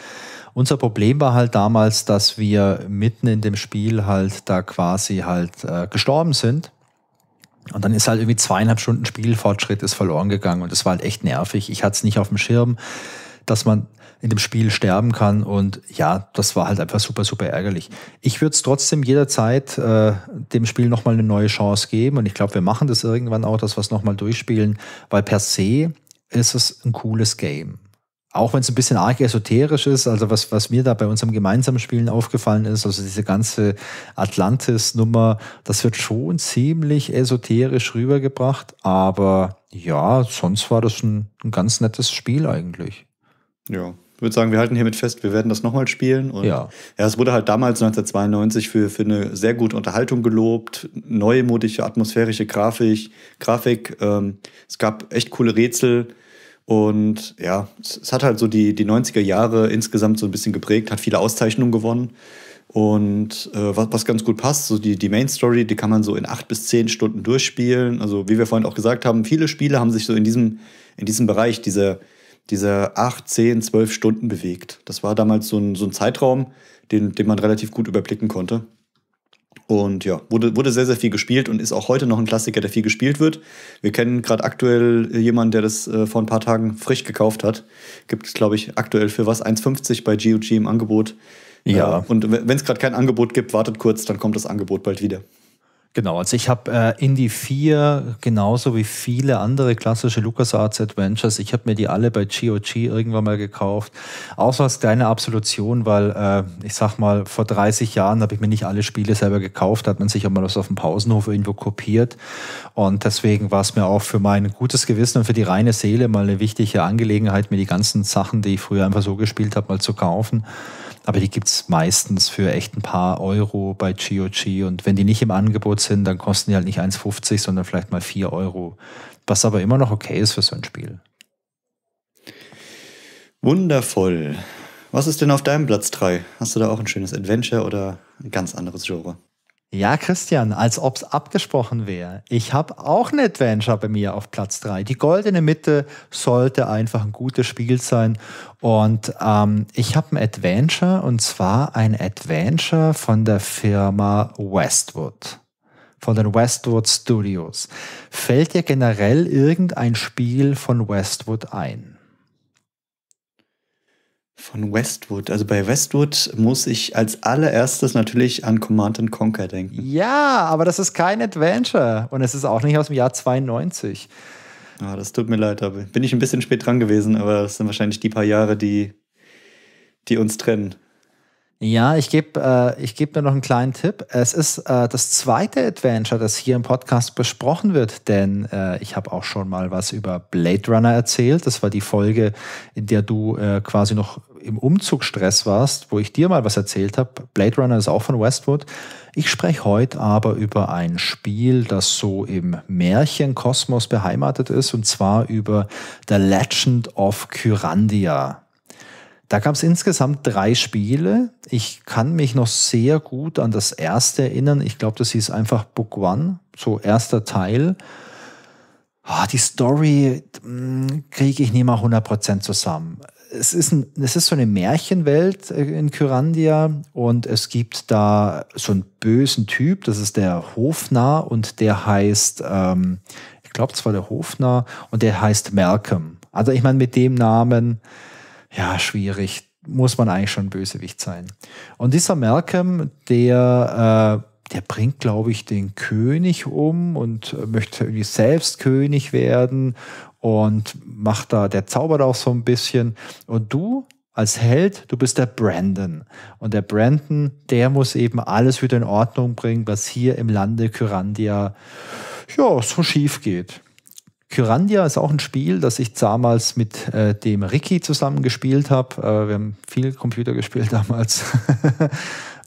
Unser Problem war halt damals, dass wir mitten in dem Spiel halt da quasi halt äh, gestorben sind. Und dann ist halt irgendwie zweieinhalb Stunden Spielfortschritt ist verloren gegangen und das war halt echt nervig. Ich hatte es nicht auf dem Schirm dass man in dem Spiel sterben kann. Und ja, das war halt einfach super, super ärgerlich. Ich würde es trotzdem jederzeit äh, dem Spiel nochmal eine neue Chance geben. Und ich glaube, wir machen das irgendwann auch, dass wir es nochmal durchspielen, weil per se ist es ein cooles Game. Auch wenn es ein bisschen arg esoterisch ist, also was, was mir da bei unserem gemeinsamen Spielen aufgefallen ist, also diese ganze Atlantis-Nummer, das wird schon ziemlich esoterisch rübergebracht, aber ja, sonst war das ein, ein ganz nettes Spiel eigentlich. Ja. Ich würde sagen, wir halten hiermit fest, wir werden das nochmal spielen. Und ja. ja, es wurde halt damals 1992 für, für eine sehr gute Unterhaltung gelobt, neumodische, atmosphärische Grafik. Grafik ähm, es gab echt coole Rätsel. Und ja, es, es, hat halt so die, die 90er Jahre insgesamt so ein bisschen geprägt, hat viele Auszeichnungen gewonnen. Und äh, was, was ganz gut passt, so die, die Main Story, die kann man so in acht bis zehn Stunden durchspielen. Also, wie wir vorhin auch gesagt haben, viele Spiele haben sich so in diesem, in diesem Bereich dieser diese 8, 10, 12 Stunden bewegt. Das war damals so ein, so ein Zeitraum, den, den man relativ gut überblicken konnte. Und ja, wurde, wurde sehr, sehr viel gespielt und ist auch heute noch ein Klassiker, der viel gespielt wird. Wir kennen gerade aktuell jemanden, der das äh, vor ein paar Tagen frisch gekauft hat. Gibt es, glaube ich, aktuell für was? 1,50 bei GOG im Angebot. Ja. Äh, und wenn es gerade kein Angebot gibt, wartet kurz, dann kommt das Angebot bald wieder. Genau, also ich habe äh, Indie 4 genauso wie viele andere klassische LucasArts Adventures. Ich habe mir die alle bei GOG irgendwann mal gekauft. Außer als kleine Absolution, weil äh, ich sag mal, vor 30 Jahren habe ich mir nicht alle Spiele selber gekauft, hat man sich auch mal was auf dem Pausenhof irgendwo kopiert. Und deswegen war es mir auch für mein gutes Gewissen und für die reine Seele mal eine wichtige Angelegenheit, mir die ganzen Sachen, die ich früher einfach so gespielt habe, mal zu kaufen aber die gibt es meistens für echt ein paar Euro bei GOG. Und wenn die nicht im Angebot sind, dann kosten die halt nicht 1,50, sondern vielleicht mal 4 Euro. Was aber immer noch okay ist für so ein Spiel. Wundervoll. Was ist denn auf deinem Platz 3? Hast du da auch ein schönes Adventure oder ein ganz anderes Genre? Ja, Christian, als ob's abgesprochen wäre. Ich habe auch eine Adventure bei mir auf Platz drei. Die goldene Mitte sollte einfach ein gutes Spiel sein. Und ähm, ich habe ein Adventure und zwar ein Adventure von der Firma Westwood. Von den Westwood Studios. Fällt dir generell irgendein Spiel von Westwood ein? Von Westwood. Also bei Westwood muss ich als allererstes natürlich an Command Conquer denken. Ja, aber das ist kein Adventure und es ist auch nicht aus dem Jahr 92. Ah, das tut mir leid, da bin ich ein bisschen spät dran gewesen, aber das sind wahrscheinlich die paar Jahre, die, die uns trennen. Ja, ich gebe äh, geb nur noch einen kleinen Tipp. Es ist äh, das zweite Adventure, das hier im Podcast besprochen wird, denn äh, ich habe auch schon mal was über Blade Runner erzählt. Das war die Folge, in der du äh, quasi noch im Umzugstress Stress warst, wo ich dir mal was erzählt habe, Blade Runner ist auch von Westwood. Ich spreche heute aber über ein Spiel, das so im Märchenkosmos beheimatet ist, und zwar über The Legend of Kyrandia. Da gab es insgesamt drei Spiele. Ich kann mich noch sehr gut an das erste erinnern. Ich glaube, das hieß einfach Book One, so erster Teil. Oh, die Story hm, kriege ich nicht mal 100% zusammen es ist, ein, es ist so eine Märchenwelt äh, in Kyrandia und es gibt da so einen bösen Typ, das ist der Hofnar und der heißt, ähm, ich glaube zwar der Hofnar und der heißt Malcolm. Also ich meine, mit dem Namen, ja, schwierig, muss man eigentlich schon Bösewicht sein. Und dieser Malcolm, der, äh, der bringt, glaube ich, den König um und äh, möchte irgendwie selbst König werden und macht da, der zaubert auch so ein bisschen. Und du als Held, du bist der Brandon. Und der Brandon, der muss eben alles wieder in Ordnung bringen, was hier im Lande Kyrandia ja, so schief geht. Kyrandia ist auch ein Spiel, das ich damals mit äh, dem Ricky zusammen gespielt habe. Äh, wir haben viel Computer gespielt [LAUGHS] damals,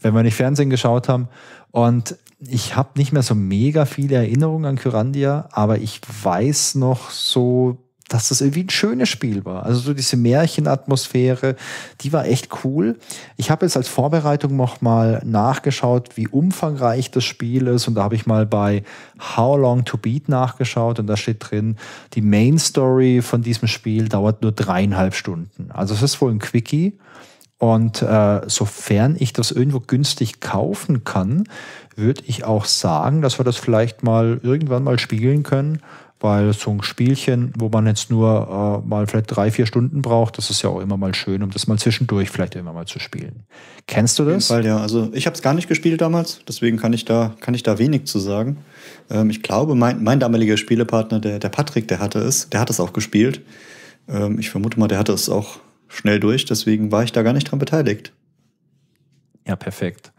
wenn wir nicht Fernsehen geschaut haben. Und ich habe nicht mehr so mega viele Erinnerungen an Kyrandia, aber ich weiß noch so, dass das irgendwie ein schönes Spiel war. Also so diese Märchenatmosphäre, die war echt cool. Ich habe jetzt als Vorbereitung noch mal nachgeschaut, wie umfangreich das Spiel ist. Und da habe ich mal bei How Long to Beat nachgeschaut. Und da steht drin, die Main Story von diesem Spiel dauert nur dreieinhalb Stunden. Also es ist wohl ein Quickie. Und äh, sofern ich das irgendwo günstig kaufen kann, würde ich auch sagen, dass wir das vielleicht mal irgendwann mal spielen können, weil so ein Spielchen, wo man jetzt nur äh, mal vielleicht drei, vier Stunden braucht, das ist ja auch immer mal schön, um das mal zwischendurch vielleicht immer mal zu spielen. Kennst du das? Weil ja. Also ich habe es gar nicht gespielt damals, deswegen kann ich da, kann ich da wenig zu sagen. Ähm, ich glaube, mein, mein damaliger Spielepartner, der, der Patrick, der hatte es, der hat es auch gespielt. Ähm, ich vermute mal, der hatte es auch schnell durch, deswegen war ich da gar nicht dran beteiligt. Ja, perfekt.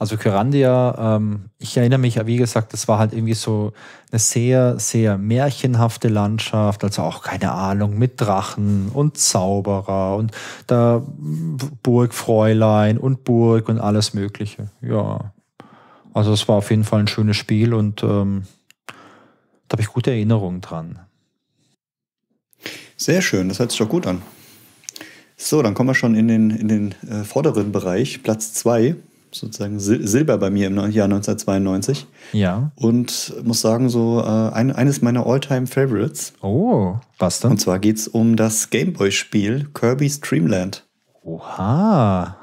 Also Kyrandia, ähm, ich erinnere mich, wie gesagt, das war halt irgendwie so eine sehr, sehr märchenhafte Landschaft, also auch keine Ahnung, mit Drachen und Zauberer und da Burgfräulein und Burg und alles Mögliche. Ja. Also es war auf jeden Fall ein schönes Spiel und ähm, da habe ich gute Erinnerungen dran. Sehr schön, das hört sich doch gut an. So, dann kommen wir schon in den, in den äh, vorderen Bereich, Platz 2 sozusagen Silber bei mir im Jahr 1992. Ja. Und muss sagen, so äh, ein, eines meiner Alltime favorites Oh, was denn? Und zwar geht es um das Gameboy-Spiel Kirby's Dreamland. Oha.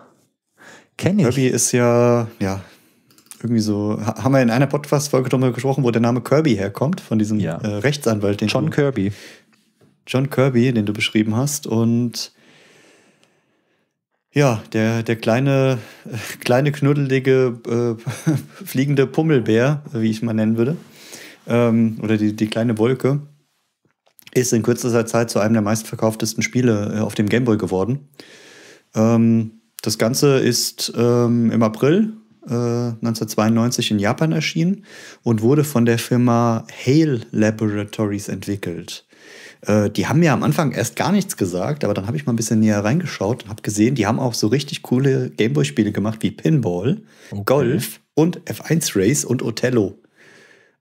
Kenn ich. Kirby ist ja, ja, irgendwie so, haben wir in einer Podcast-Folge darüber gesprochen, wo der Name Kirby herkommt, von diesem ja. äh, Rechtsanwalt. Den John du, Kirby. John Kirby, den du beschrieben hast. Und ja, der, der kleine, [LAUGHS] kleine knuddelige, äh, [LAUGHS] fliegende Pummelbär, wie ich mal nennen würde, ähm, oder die, die kleine Wolke, ist in kürzester Zeit zu einem der meistverkauftesten Spiele äh, auf dem Gameboy geworden. Ähm, das Ganze ist ähm, im April äh, 1992 in Japan erschienen und wurde von der Firma Hale Laboratories entwickelt. Äh, die haben mir am Anfang erst gar nichts gesagt, aber dann habe ich mal ein bisschen näher reingeschaut und habe gesehen, die haben auch so richtig coole Gameboy-Spiele gemacht wie Pinball, okay. Golf und F1 Race und Othello.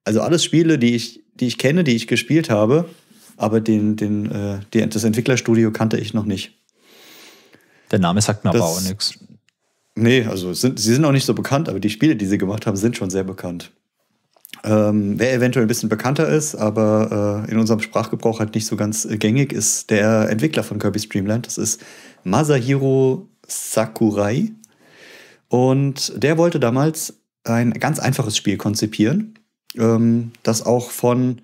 Also alles Spiele, die ich, die ich kenne, die ich gespielt habe, aber den, den, äh, den, das Entwicklerstudio kannte ich noch nicht. Der Name sagt mir das, aber auch nichts. Nee, also sind, sie sind auch nicht so bekannt, aber die Spiele, die sie gemacht haben, sind schon sehr bekannt. Ähm, wer eventuell ein bisschen bekannter ist, aber äh, in unserem Sprachgebrauch halt nicht so ganz äh, gängig, ist der Entwickler von Kirby's Dreamland. Das ist Masahiro Sakurai. Und der wollte damals ein ganz einfaches Spiel konzipieren, ähm, das auch von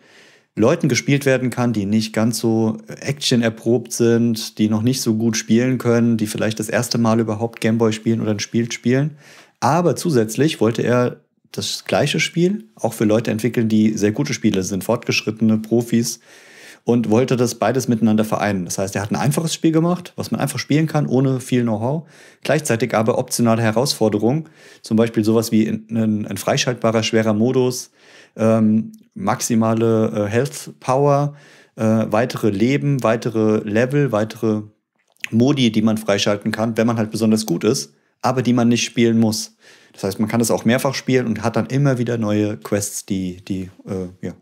Leuten gespielt werden kann, die nicht ganz so Action erprobt sind, die noch nicht so gut spielen können, die vielleicht das erste Mal überhaupt Gameboy spielen oder ein Spiel spielen. Aber zusätzlich wollte er das gleiche Spiel auch für Leute entwickeln, die sehr gute Spieler sind, fortgeschrittene Profis und wollte das beides miteinander vereinen. Das heißt, er hat ein einfaches Spiel gemacht, was man einfach spielen kann, ohne viel Know-how. Gleichzeitig aber optionale Herausforderungen, zum Beispiel sowas wie ein, ein freischaltbarer, schwerer Modus, ähm, maximale äh, Health Power, äh, weitere Leben, weitere Level, weitere Modi, die man freischalten kann, wenn man halt besonders gut ist aber die man nicht spielen muss. Das heißt, man kann das auch mehrfach spielen und hat dann immer wieder neue Quests, die, die äh, ja,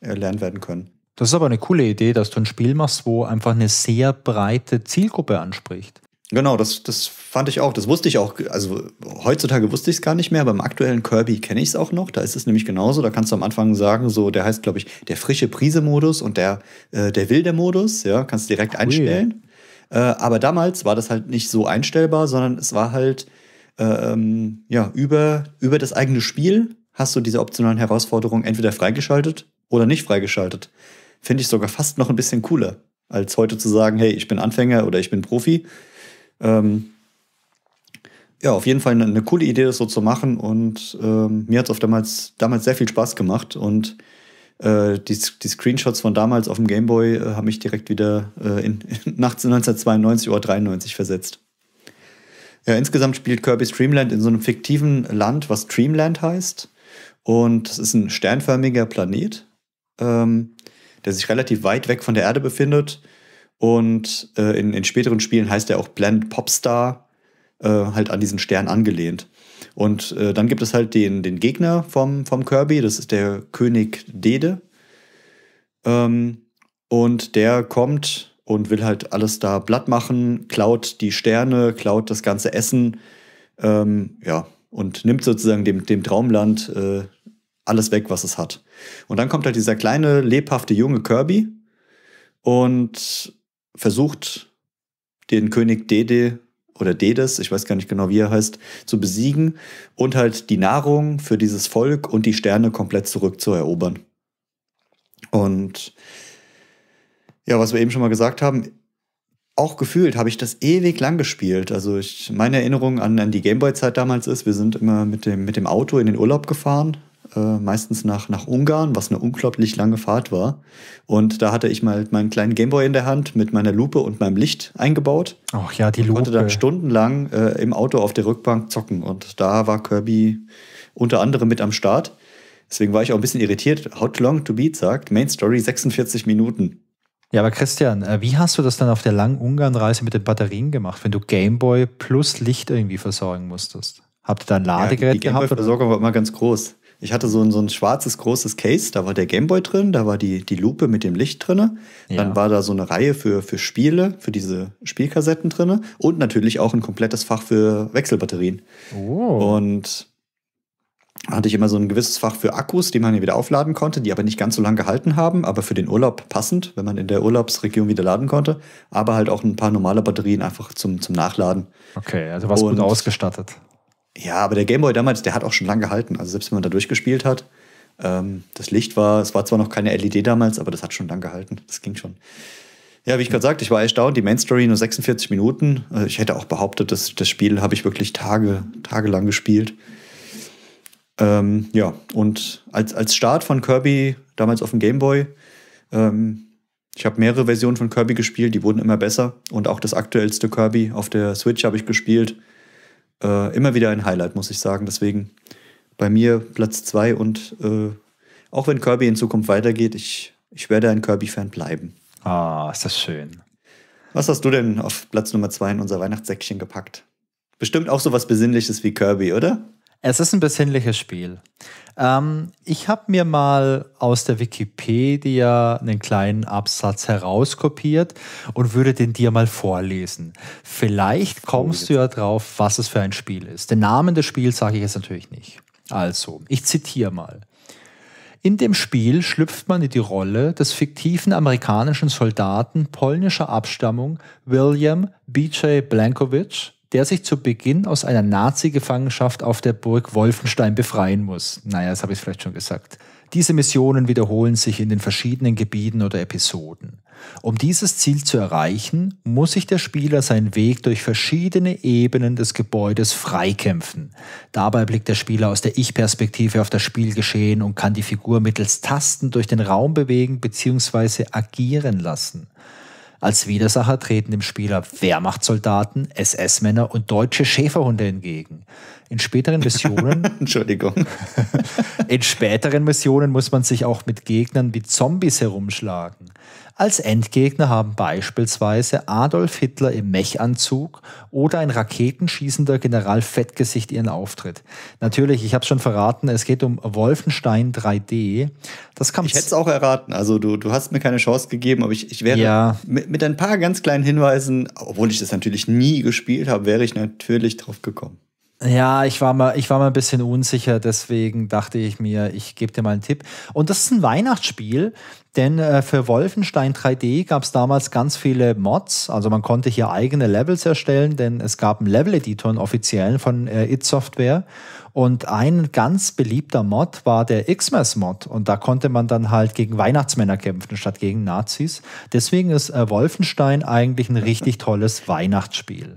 erlernt werden können. Das ist aber eine coole Idee, dass du ein Spiel machst, wo einfach eine sehr breite Zielgruppe anspricht. Genau, das, das fand ich auch. Das wusste ich auch. Also heutzutage wusste ich es gar nicht mehr. Beim aktuellen Kirby kenne ich es auch noch. Da ist es nämlich genauso. Da kannst du am Anfang sagen, so, der heißt, glaube ich, der frische Prise-Modus und der, äh, der wilde Modus. Ja, kannst du direkt cool. einstellen. Äh, aber damals war das halt nicht so einstellbar, sondern es war halt äh, ähm, ja, über, über das eigene Spiel hast du diese optionalen Herausforderungen entweder freigeschaltet oder nicht freigeschaltet. Finde ich sogar fast noch ein bisschen cooler, als heute zu sagen, hey, ich bin Anfänger oder ich bin Profi. Ähm, ja, auf jeden Fall eine, eine, coole Idee, das so zu machen. Und ähm, mir hat es damals, damals sehr viel Spaß gemacht. Und äh, die, die, Screenshots von damals auf dem Gameboy äh, haben mich direkt wieder äh, in, [LAUGHS] in, nachts 1992 oder 93 versetzt. Ja, insgesamt spielt Kirby's Dreamland in so einem fiktiven Land, was Dreamland heißt. Und es ist ein sternförmiger Planet, ähm, der sich relativ weit weg von der Erde befindet. Und äh, in, in, späteren Spielen heißt er auch Blend Popstar, äh, halt an diesen Stern angelehnt. Und äh, dann gibt es halt den, den Gegner vom, vom Kirby, das ist der König Dede. Ähm, und der kommt und will halt alles da blatt machen, klaut die Sterne, klaut das ganze Essen, ähm, ja, und nimmt sozusagen dem, dem Traumland äh, alles weg, was es hat. Und dann kommt halt dieser kleine, lebhafte junge Kirby und versucht, den König Dede oder Dedes, ich weiß gar nicht genau, wie er heißt, zu besiegen und halt die Nahrung für dieses Volk und die Sterne komplett zurückzuerobern. Und ja, was wir eben schon mal gesagt haben, auch gefühlt habe ich das ewig lang gespielt. Also ich, meine Erinnerung an, an die Gameboy-Zeit damals ist, wir sind immer mit dem, mit dem Auto in den Urlaub gefahren, äh, meistens nach, nach Ungarn, was eine unglaublich lange Fahrt war. Und da hatte ich mal meinen kleinen Gameboy in der Hand mit meiner Lupe und meinem Licht eingebaut. Ach ja, die Lupe. Und konnte dann stundenlang äh, im Auto auf der Rückbank zocken. Und da war Kirby unter anderem mit am Start. Deswegen war ich auch ein bisschen irritiert. How long to beat sagt Main Story 46 Minuten. Ja, aber Christian, äh, wie hast du das dann auf der langen Ungarn-Reise mit den Batterien gemacht, wenn du Gameboy plus Licht irgendwie versorgen musstest? Habt ihr da ein Ladegerät ja, die gehabt? Die Versorgung war immer ganz groß ich hatte so ein, so ein schwarzes, großes Case, da war der Gameboy drin, da war die, die Lupe mit dem Licht drin, ja. dann war da so eine Reihe für, für Spiele, für diese Spielkassetten drin und natürlich auch ein komplettes Fach für Wechselbatterien. Oh. Und hatte ich immer so ein gewisses Fach für Akkus, die man hier wieder aufladen konnte, die aber nicht ganz so lange gehalten haben, aber für den Urlaub passend, wenn man in der Urlaubsregion wieder laden konnte, aber halt auch ein paar normale Batterien einfach zum, zum Nachladen. Okay, also was gut ausgestattet. Ja, aber der Gameboy damals, der hat auch schon lange gehalten. Also selbst wenn man da durchgespielt hat, ähm, das Licht war, es war zwar noch keine LED damals, aber das hat schon lange gehalten. Das ging schon. Ja, wie ich gerade sagte, ich war erstaunt, die Main Story nur 46 Minuten. Also ich hätte auch behauptet, dass das Spiel habe ich wirklich Tage, tagelang gespielt. Ähm, ja, und als, als Start von Kirby, damals auf dem Gameboy, ähm, ich habe mehrere Versionen von Kirby gespielt, die wurden immer besser. Und auch das aktuellste Kirby auf der Switch habe ich gespielt äh, immer wieder ein Highlight, muss ich sagen. Deswegen bei mir Platz 2 und äh, auch wenn Kirby in Zukunft weitergeht, ich, ich werde ein Kirby-Fan bleiben. Ah, oh, ist das schön. Was hast du denn auf Platz Nummer 2 in unser Weihnachtssäckchen gepackt? Bestimmt auch so was Besinnliches wie Kirby, oder? Es ist ein besinnliches Spiel. Ähm, ich habe mir mal aus der Wikipedia einen kleinen Absatz herauskopiert und würde den dir mal vorlesen. Vielleicht kommst du ja drauf, was es für ein Spiel ist. Den Namen des Spiels sage ich jetzt natürlich nicht. Also, ich zitiere mal. In dem Spiel schlüpft man in die Rolle des fiktiven amerikanischen Soldaten polnischer Abstammung William B.J. Blankovich der sich zu Beginn aus einer Nazi-Gefangenschaft auf der Burg Wolfenstein befreien muss. Naja, das habe ich vielleicht schon gesagt. Diese Missionen wiederholen sich in den verschiedenen Gebieten oder Episoden. Um dieses Ziel zu erreichen, muss sich der Spieler seinen Weg durch verschiedene Ebenen des Gebäudes freikämpfen. Dabei blickt der Spieler aus der Ich-Perspektive auf das Spielgeschehen und kann die Figur mittels Tasten durch den Raum bewegen bzw. agieren lassen. Als Widersacher treten dem Spieler Wehrmachtssoldaten, SS-Männer und deutsche Schäferhunde entgegen. In späteren Missionen. [LAUGHS] Entschuldigung. [LAUGHS] in späteren Missionen muss man sich auch mit Gegnern wie Zombies herumschlagen. Als Endgegner haben beispielsweise Adolf Hitler im Mechanzug oder ein raketenschießender General Fettgesicht ihren Auftritt. Natürlich, ich habe es schon verraten, es geht um Wolfenstein 3D. Das kam ich hätte es auch erraten. Also du, du hast mir keine Chance gegeben, aber ich, ich wäre ja. mit, mit ein paar ganz kleinen Hinweisen, obwohl ich das natürlich nie gespielt habe, wäre ich natürlich drauf gekommen. Ja, ich war, mal, ich war mal ein bisschen unsicher, deswegen dachte ich mir, ich gebe dir mal einen Tipp. Und das ist ein Weihnachtsspiel, denn äh, für Wolfenstein 3D gab es damals ganz viele Mods. Also man konnte hier eigene Levels erstellen, denn es gab einen Level-Editor, einen offiziellen von äh, id Software. Und ein ganz beliebter Mod war der Xmas-Mod. Und da konnte man dann halt gegen Weihnachtsmänner kämpfen, statt gegen Nazis. Deswegen ist äh, Wolfenstein eigentlich ein richtig tolles Weihnachtsspiel.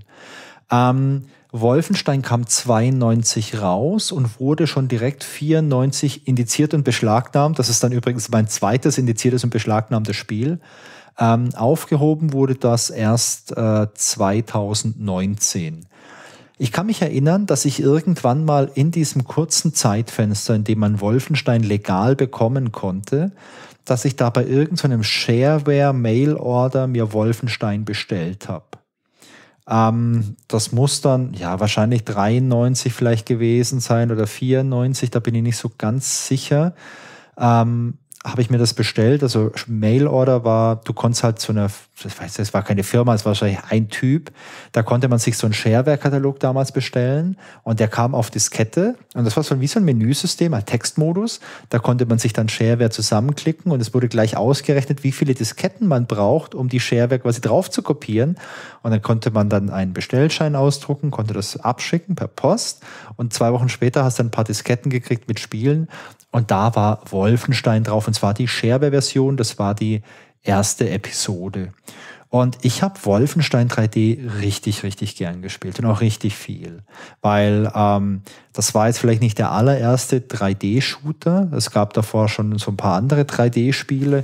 Ähm, Wolfenstein kam 92 raus und wurde schon direkt 94 indiziert und beschlagnahmt. Das ist dann übrigens mein zweites indiziertes und beschlagnahmtes Spiel. Ähm, aufgehoben wurde das erst äh, 2019. Ich kann mich erinnern, dass ich irgendwann mal in diesem kurzen Zeitfenster, in dem man Wolfenstein legal bekommen konnte, dass ich da bei irgendeinem so Shareware-Mail-Order mir Wolfenstein bestellt habe. Ähm, das muss dann ja wahrscheinlich 93 vielleicht gewesen sein oder 94, da bin ich nicht so ganz sicher. Ähm, habe ich mir das bestellt, also Mailorder war, du konntest halt zu einer, ich weiß, es war keine Firma, es war wahrscheinlich ein Typ, da konnte man sich so einen Shareware-Katalog damals bestellen und der kam auf Diskette und das war so wie so ein Menüsystem, ein halt Textmodus, da konnte man sich dann Shareware zusammenklicken und es wurde gleich ausgerechnet, wie viele Disketten man braucht, um die Shareware quasi drauf zu kopieren und dann konnte man dann einen Bestellschein ausdrucken, konnte das abschicken per Post. Und zwei Wochen später hast du ein paar Disketten gekriegt mit Spielen. Und da war Wolfenstein drauf. Und zwar die Shareware-Version. Das war die erste Episode. Und ich habe Wolfenstein 3D richtig, richtig gern gespielt und auch richtig viel, weil ähm, das war jetzt vielleicht nicht der allererste 3D-Shooter. Es gab davor schon so ein paar andere 3D-Spiele,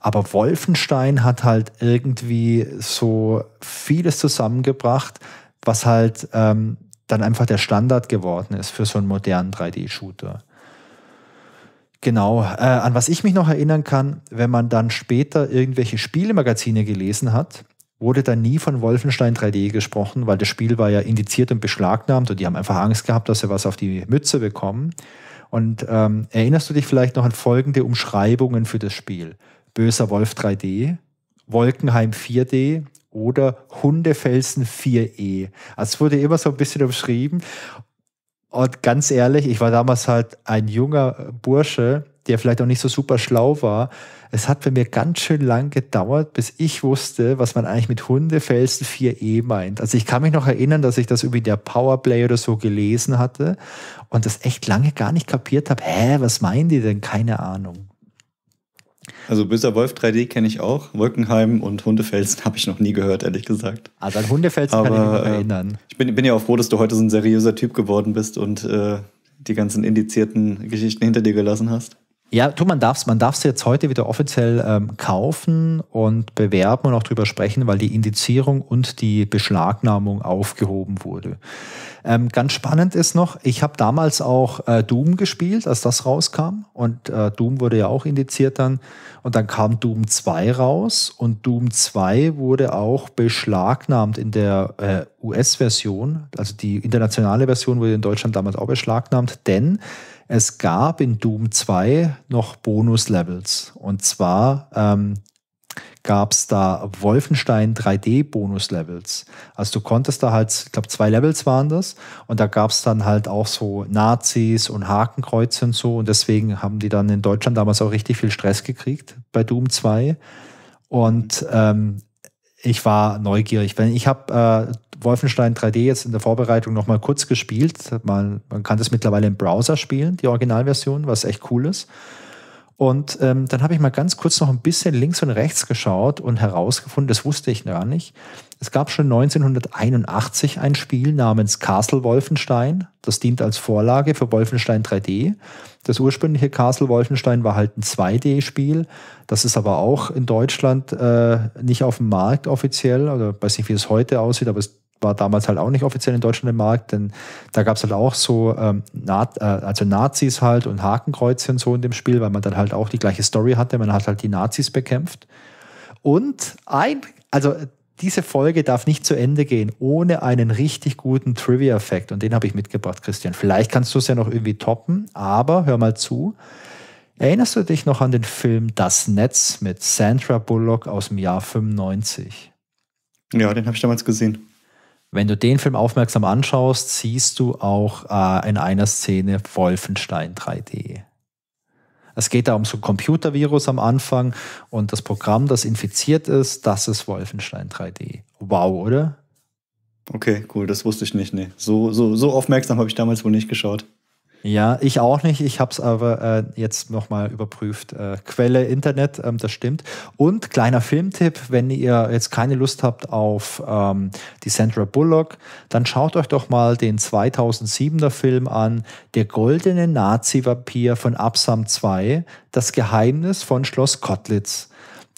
aber Wolfenstein hat halt irgendwie so vieles zusammengebracht, was halt ähm, dann einfach der Standard geworden ist für so einen modernen 3D-Shooter. Genau, äh, an was ich mich noch erinnern kann, wenn man dann später irgendwelche Spielemagazine gelesen hat, wurde dann nie von Wolfenstein 3D gesprochen, weil das Spiel war ja indiziert und beschlagnahmt und die haben einfach Angst gehabt, dass sie was auf die Mütze bekommen. Und ähm, erinnerst du dich vielleicht noch an folgende Umschreibungen für das Spiel? Böser Wolf 3D, Wolkenheim 4D oder Hundefelsen 4E. Also es wurde immer so ein bisschen umschrieben. Und ganz ehrlich, ich war damals halt ein junger Bursche, der vielleicht auch nicht so super schlau war. Es hat bei mir ganz schön lang gedauert, bis ich wusste, was man eigentlich mit Hundefelsen 4e meint. Also ich kann mich noch erinnern, dass ich das über der Powerplay oder so gelesen hatte und das echt lange gar nicht kapiert habe. Hä, was meinen die denn? Keine Ahnung. Also Böser Wolf 3D kenne ich auch. Wolkenheim und Hundefelsen [LAUGHS] habe ich noch nie gehört, ehrlich gesagt. Also an Hundefelsen Aber, kann ich mich noch äh, erinnern. Ich bin, bin, ja auch froh, dass du heute so ein seriöser Typ geworden bist und äh, die ganzen indizierten Geschichten hinter dir gelassen hast. Ja, du, man darf es man darf's jetzt heute wieder offiziell ähm, kaufen und bewerben und auch drüber sprechen, weil die Indizierung und die Beschlagnahmung aufgehoben wurde. Ähm, ganz spannend ist noch, ich habe damals auch äh, Doom gespielt, als das rauskam. Und äh, Doom wurde ja auch indiziert dann. Und dann kam Doom 2 raus und Doom 2 wurde auch beschlagnahmt in der äh, US-Version. Also die internationale Version wurde in Deutschland damals auch beschlagnahmt, denn es gab in Doom 2 noch Bonus-Levels. Und zwar ähm, gab es da Wolfenstein 3D-Bonus-Levels. Also du konntest da halt, ich glaube, zwei Levels waren das. Und da gab es dann halt auch so Nazis und Hakenkreuze und so. Und deswegen haben die dann in Deutschland damals auch richtig viel Stress gekriegt bei Doom 2. Und ähm, ich war neugierig. Ich habe äh, Wolfenstein 3D jetzt in der Vorbereitung nochmal kurz gespielt. Man, man, kann das mittlerweile im Browser spielen, die Originalversion, was echt cool ist. Und ähm, dann habe ich mal ganz kurz noch ein bisschen links und rechts geschaut und herausgefunden, das wusste ich gar nicht, es gab schon 1981 ein Spiel namens Castle Wolfenstein. Das dient als Vorlage für Wolfenstein 3D. Das ursprüngliche Castle Wolfenstein war halt ein 2D-Spiel. Das ist aber auch in Deutschland äh, nicht auf dem Markt offiziell. Oder also, weiß nicht, wie es heute aussieht, aber es war damals halt auch nicht offiziell in Deutschland im Markt, denn da gab es halt auch so ähm, Na äh, also Nazis halt und Hakenkreuzchen und so in dem Spiel, weil man dann halt auch die gleiche Story hatte. Man hat halt die Nazis bekämpft. Und ein also diese Folge darf nicht zu Ende gehen ohne einen richtig guten trivia effekt Und den habe ich mitgebracht, Christian. Vielleicht kannst du es ja noch irgendwie toppen, aber hör mal zu. Erinnerst du dich noch an den Film Das Netz mit Sandra Bullock aus dem Jahr 95? Ja, den habe ich damals gesehen. Wenn du den Film aufmerksam anschaust, siehst du auch äh, in einer Szene Wolfenstein 3D. Es geht da um so ein Computervirus am Anfang und das Programm, das infiziert ist, das ist Wolfenstein 3D. Wow, oder? Okay, cool, das wusste ich nicht. Nee. So, so, so aufmerksam habe ich damals wohl nicht geschaut. Ja, ich auch nicht. Ich habe es aber äh, jetzt nochmal überprüft. Äh, Quelle Internet, ähm, das stimmt. Und kleiner Filmtipp, wenn ihr jetzt keine Lust habt auf ähm, die Sandra Bullock, dann schaut euch doch mal den 2007er Film an, Der goldene nazi vapier von Absam 2, Das Geheimnis von Schloss Kotlitz.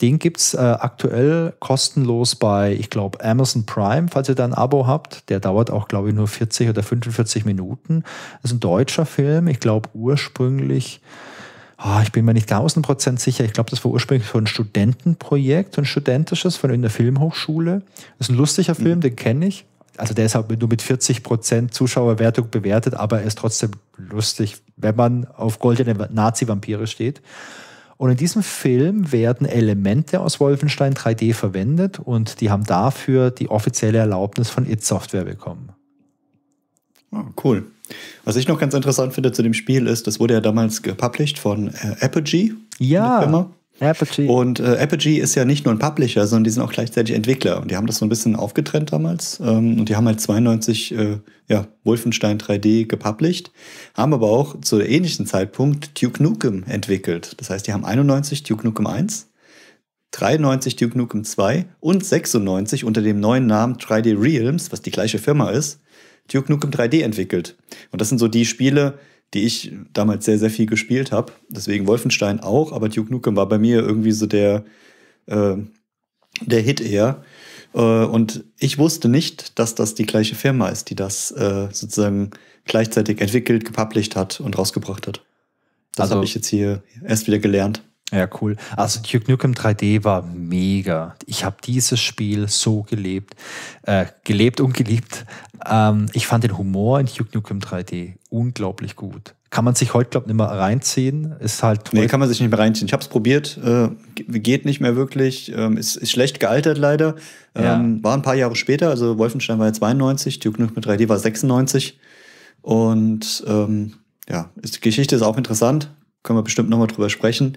Den gibt es äh, aktuell kostenlos bei, ich glaube, Amazon Prime, falls ihr da ein Abo habt. Der dauert auch, glaube ich, nur 40 oder 45 Minuten. Das ist ein deutscher Film. Ich glaube, ursprünglich, oh, ich bin mir nicht tausend Prozent sicher, ich glaube, das war ursprünglich so ein Studentenprojekt, so ein studentisches von in der Filmhochschule. Das ist ein lustiger Film, mhm. den kenne ich. Also der ist halt nur mit 40 Prozent Zuschauerwertung bewertet, aber er ist trotzdem lustig, wenn man auf goldene Nazi-Vampire steht. Und in diesem Film werden Elemente aus Wolfenstein 3D verwendet und die haben dafür die offizielle Erlaubnis von It Software bekommen. Oh, cool. Was ich noch ganz interessant finde zu dem Spiel ist, das wurde ja damals gepublished von äh, Apogee. Ja. Apogee. Und äh, Apogee ist ja nicht nur ein Publisher, sondern die sind auch gleichzeitig Entwickler. Und die haben das so ein bisschen aufgetrennt damals. Ähm, und die haben halt 92 äh, ja, Wolfenstein 3D gepublished, haben aber auch zu ähnlichen Zeitpunkt Duke Nukem entwickelt. Das heißt, die haben 91 Duke Nukem 1, 93 Duke Nukem 2 und 96 unter dem neuen Namen 3D Realms, was die gleiche Firma ist, Duke Nukem 3D entwickelt. Und das sind so die Spiele, die ich damals sehr, sehr viel gespielt habe. Deswegen Wolfenstein auch, aber Duke Nukem war bei mir irgendwie so der, äh, der Hit eher. Äh, und ich wusste nicht, dass das die gleiche Firma ist, die das äh, sozusagen gleichzeitig entwickelt, gepublished hat und rausgebracht hat. Das also, habe ich jetzt hier erst wieder gelernt. Ja, cool. Also Duke Nukem 3D war mega. Ich habe dieses Spiel so gelebt, äh, gelebt und geliebt. Ähm, ich fand den Humor in Duke Nukem 3D unglaublich gut. Kann man sich heute, glaube ich, nicht mehr reinziehen. Ist halt. Nee, kann man sich nicht mehr reinziehen. Ich habe es probiert, äh, geht nicht mehr wirklich. Ähm, ist, ist schlecht gealtert leider. Ähm, ja. War ein paar Jahre später, also Wolfenstein war ja 92, Duke Nukem 3D war 96. Und ähm, ja, ist, die Geschichte ist auch interessant. Können wir bestimmt nochmal drüber sprechen.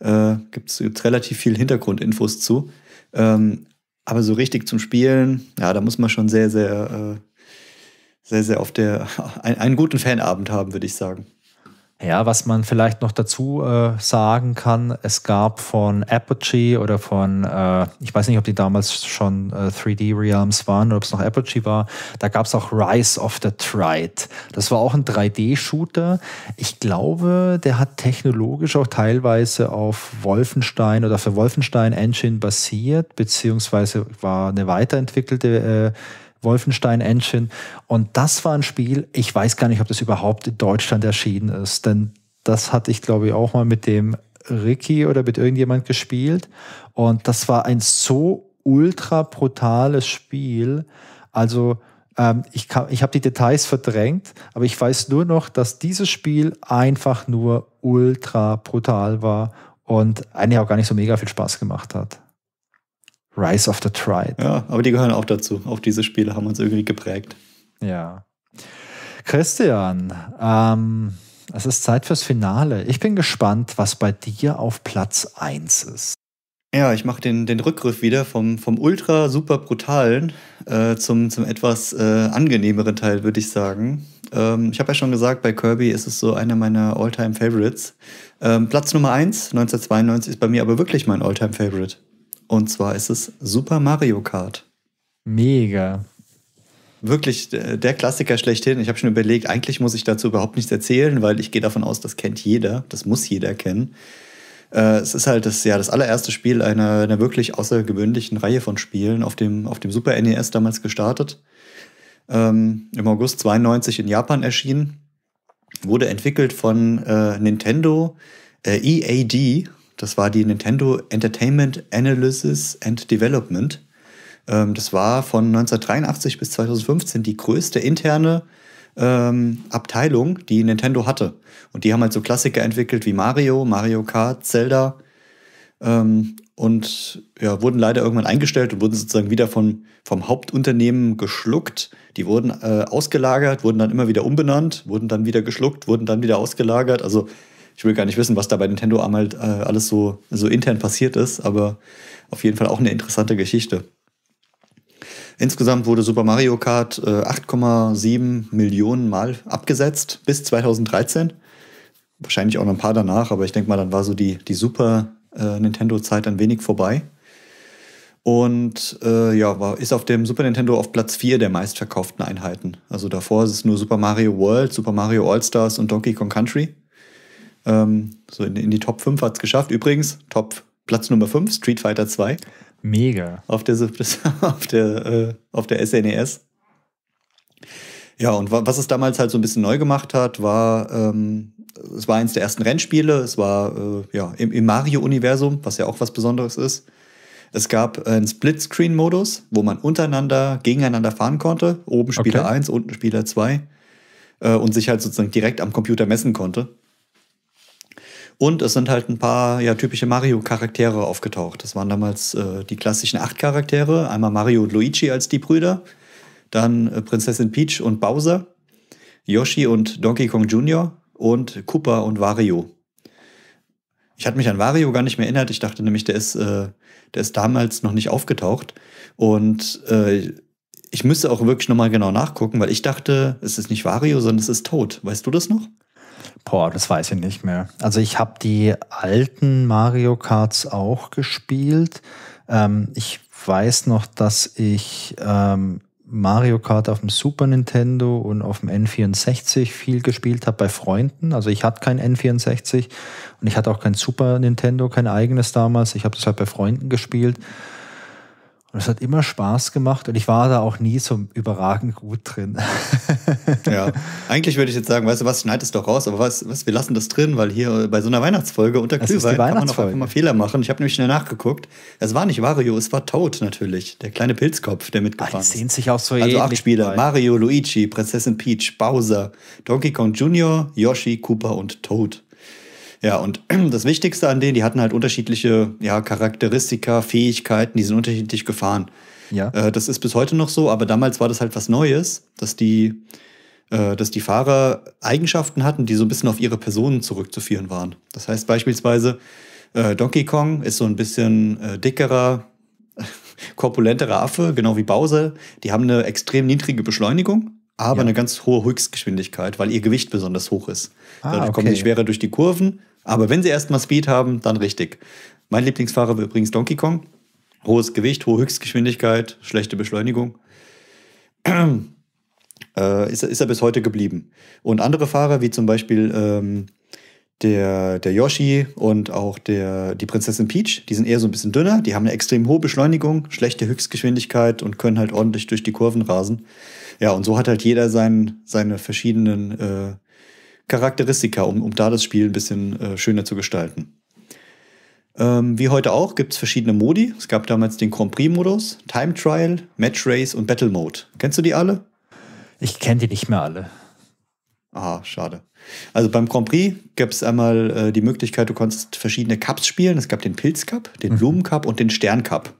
Äh, Gibt es relativ viel Hintergrundinfos zu. Ähm, aber so richtig zum Spielen, ja, da muss man schon sehr, sehr, äh, sehr, sehr auf der, [LAUGHS] ein, einen guten Fanabend haben, würde ich sagen. Ja, was man vielleicht noch dazu äh, sagen kann, es gab von Apogee oder von, äh, ich weiß nicht, ob die damals schon äh, 3D Realms waren oder ob es noch Apogee war, da gab es auch Rise of the Trite. Das war auch ein 3D-Shooter. Ich glaube, der hat technologisch auch teilweise auf Wolfenstein oder für Wolfenstein Engine basiert, beziehungsweise war eine weiterentwickelte äh, Wolfenstein Engine. Und das war ein Spiel, ich weiß gar nicht, ob das überhaupt in Deutschland erschienen ist, denn das hatte ich, glaube ich, auch mal mit dem Ricky oder mit irgendjemand gespielt. Und das war ein so ultra brutales Spiel. Also, ähm, ich, ich habe die Details verdrängt, aber ich weiß nur noch, dass dieses Spiel einfach nur ultra brutal war und eigentlich auch gar nicht so mega viel Spaß gemacht hat. Rise of the Tribe. Ja, aber die gehören auch dazu. Auch diese Spiele haben uns irgendwie geprägt. Ja. Christian, ähm, es ist Zeit fürs Finale. Ich bin gespannt, was bei dir auf Platz 1 ist. Ja, ich mache den, den Rückgriff wieder vom, vom ultra super brutalen äh, zum, zum etwas äh, angenehmeren Teil, würde ich sagen. Ähm, ich habe ja schon gesagt, bei Kirby ist es so einer meiner Alltime favorites ähm, Platz Nummer 1, 1992, ist bei mir aber wirklich mein Alltime favorite und zwar ist es Super Mario Kart. Mega. Wirklich äh, der Klassiker schlechthin. Ich habe schon überlegt, eigentlich muss ich dazu überhaupt nichts erzählen, weil ich gehe davon aus, das kennt jeder, das muss jeder kennen. Äh, es ist halt das, ja, das allererste Spiel einer, einer wirklich außergewöhnlichen Reihe von Spielen, auf dem, auf dem Super NES damals gestartet. Ähm, Im August 92 in Japan erschienen. Wurde entwickelt von äh, Nintendo äh, EAD, das war die Nintendo Entertainment Analysis and Development. Ähm, das war von 1983 bis 2015 die größte interne ähm, Abteilung, die Nintendo hatte. Und die haben halt so Klassiker entwickelt wie Mario, Mario Kart, Zelda. Ähm, und ja, wurden leider irgendwann eingestellt und wurden sozusagen wieder von, vom Hauptunternehmen geschluckt. Die wurden äh, ausgelagert, wurden dann immer wieder umbenannt, wurden dann wieder geschluckt, wurden dann wieder ausgelagert. Also ich will gar nicht wissen, was da bei Nintendo einmal äh, alles so, so intern passiert ist, aber auf jeden Fall auch eine interessante Geschichte. Insgesamt wurde Super Mario Kart äh, 8,7 Millionen Mal abgesetzt bis 2013. Wahrscheinlich auch noch ein paar danach, aber ich denke mal, dann war so die, die Super äh, Nintendo-Zeit ein wenig vorbei. Und äh, ja, war, ist auf dem Super Nintendo auf Platz 4 der meistverkauften Einheiten. Also davor ist es nur Super Mario World, Super Mario All-Stars und Donkey Kong Country. Ähm, so in, in, die Top 5 hat es geschafft. Übrigens, Top Platz Nummer 5, Street Fighter 2. Mega. Auf der, [LAUGHS] auf der, äh, auf der SNES. E ja, und was es damals halt so ein bisschen neu gemacht hat, war, ähm, es war eins der ersten Rennspiele, es war äh, ja, im, im Mario-Universum, was ja auch was Besonderes ist. Es gab einen splitscreen modus wo man untereinander, gegeneinander fahren konnte. Oben Spieler okay. 1, unten Spieler 2. Äh, und sich halt sozusagen direkt am Computer messen konnte. Und es sind halt ein paar ja, typische Mario-Charaktere aufgetaucht. Das waren damals äh, die klassischen acht Charaktere. Einmal Mario und Luigi als die Brüder, dann äh, Prinzessin Peach und Bowser, Yoshi und Donkey Kong Jr. und Koopa und Wario. Ich hatte mich an Wario gar nicht mehr erinnert. Ich dachte nämlich, der ist, äh, der ist damals noch nicht aufgetaucht. Und äh, ich müsste auch wirklich nochmal genau nachgucken, weil ich dachte, es ist nicht Wario, sondern es ist Toad. Weißt du das noch? Boah, das weiß ich nicht mehr. Also ich habe die alten Mario Karts auch gespielt. Ähm, ich weiß noch, dass ich ähm, Mario Kart auf dem Super Nintendo und auf dem N64 viel gespielt habe bei Freunden. Also ich hatte kein N64 und ich hatte auch kein Super Nintendo, kein eigenes damals. Ich habe das halt bei Freunden gespielt. Und es hat immer Spaß gemacht und ich war da auch nie so überragend gut drin. [LAUGHS] ja, eigentlich würde ich jetzt sagen, weißt du was, schneid es doch raus, aber was, was, wir lassen das drin, weil hier bei so einer Weihnachtsfolge unter Glühwein kann man auch einfach mal Fehler machen. Ich habe nämlich schnell nachgeguckt. Es war nicht Wario, es war Toad natürlich, der kleine Pilzkopf, der ah, mitgefahren ist. die sehen sich auch so Also acht Spieler, bei. Mario, Luigi, Prinzessin Peach, Bowser, Donkey Kong Jr., Yoshi, Cooper und Toad. Ja, und [CLEARS THROAT] das Wichtigste an denen, die hatten halt unterschiedliche ja, Charakteristika, Fähigkeiten, die sind unterschiedlich gefahren. Ja. Äh, das ist bis heute noch so, aber damals war das halt was Neues, dass die, äh, dass die Fahrer Eigenschaften hatten, die so ein bisschen auf ihre Personen zurückzuführen waren. Das heißt beispielsweise, äh, Donkey Kong ist so ein bisschen äh, dickerer, [LAUGHS] korpulenterer Affe, genau wie Bowser. Die haben eine extrem niedrige Beschleunigung, aber ja. eine ganz hohe Höchstgeschwindigkeit, weil ihr Gewicht besonders hoch ist. Ah, Dadurch okay. kommen sie schwerer durch die Kurven aber wenn sie erstmal Speed haben, dann richtig. Mein Lieblingsfahrer war übrigens Donkey Kong. Hohes Gewicht, hohe Höchstgeschwindigkeit, schlechte Beschleunigung. [CLEARS THROAT] Äh, ist, ist er bis heute geblieben. Und andere Fahrer, wie zum Beispiel ähm, der, der Yoshi und auch der, die Prinzessin Peach, die sind eher so ein bisschen dünner, die haben eine extrem hohe Beschleunigung, schlechte Höchstgeschwindigkeit und können halt ordentlich durch die Kurven rasen. Ja, und so hat halt jeder sein, seine verschiedenen äh, Charakteristika, um, um da das Spiel ein bisschen äh, schöner zu gestalten. Ähm, wie heute auch gibt es verschiedene Modi. Es gab damals den Grand Prix-Modus, Time Trial, Match Race und Battle Mode. Kennst du die alle? Ich kenne die nicht mehr alle. Ah, schade. Also beim Grand Prix gab es einmal äh, die Möglichkeit, du konntest verschiedene Cups spielen. Es gab den Pilz Cup, den mhm. Blumen Cup und den Stern Cup.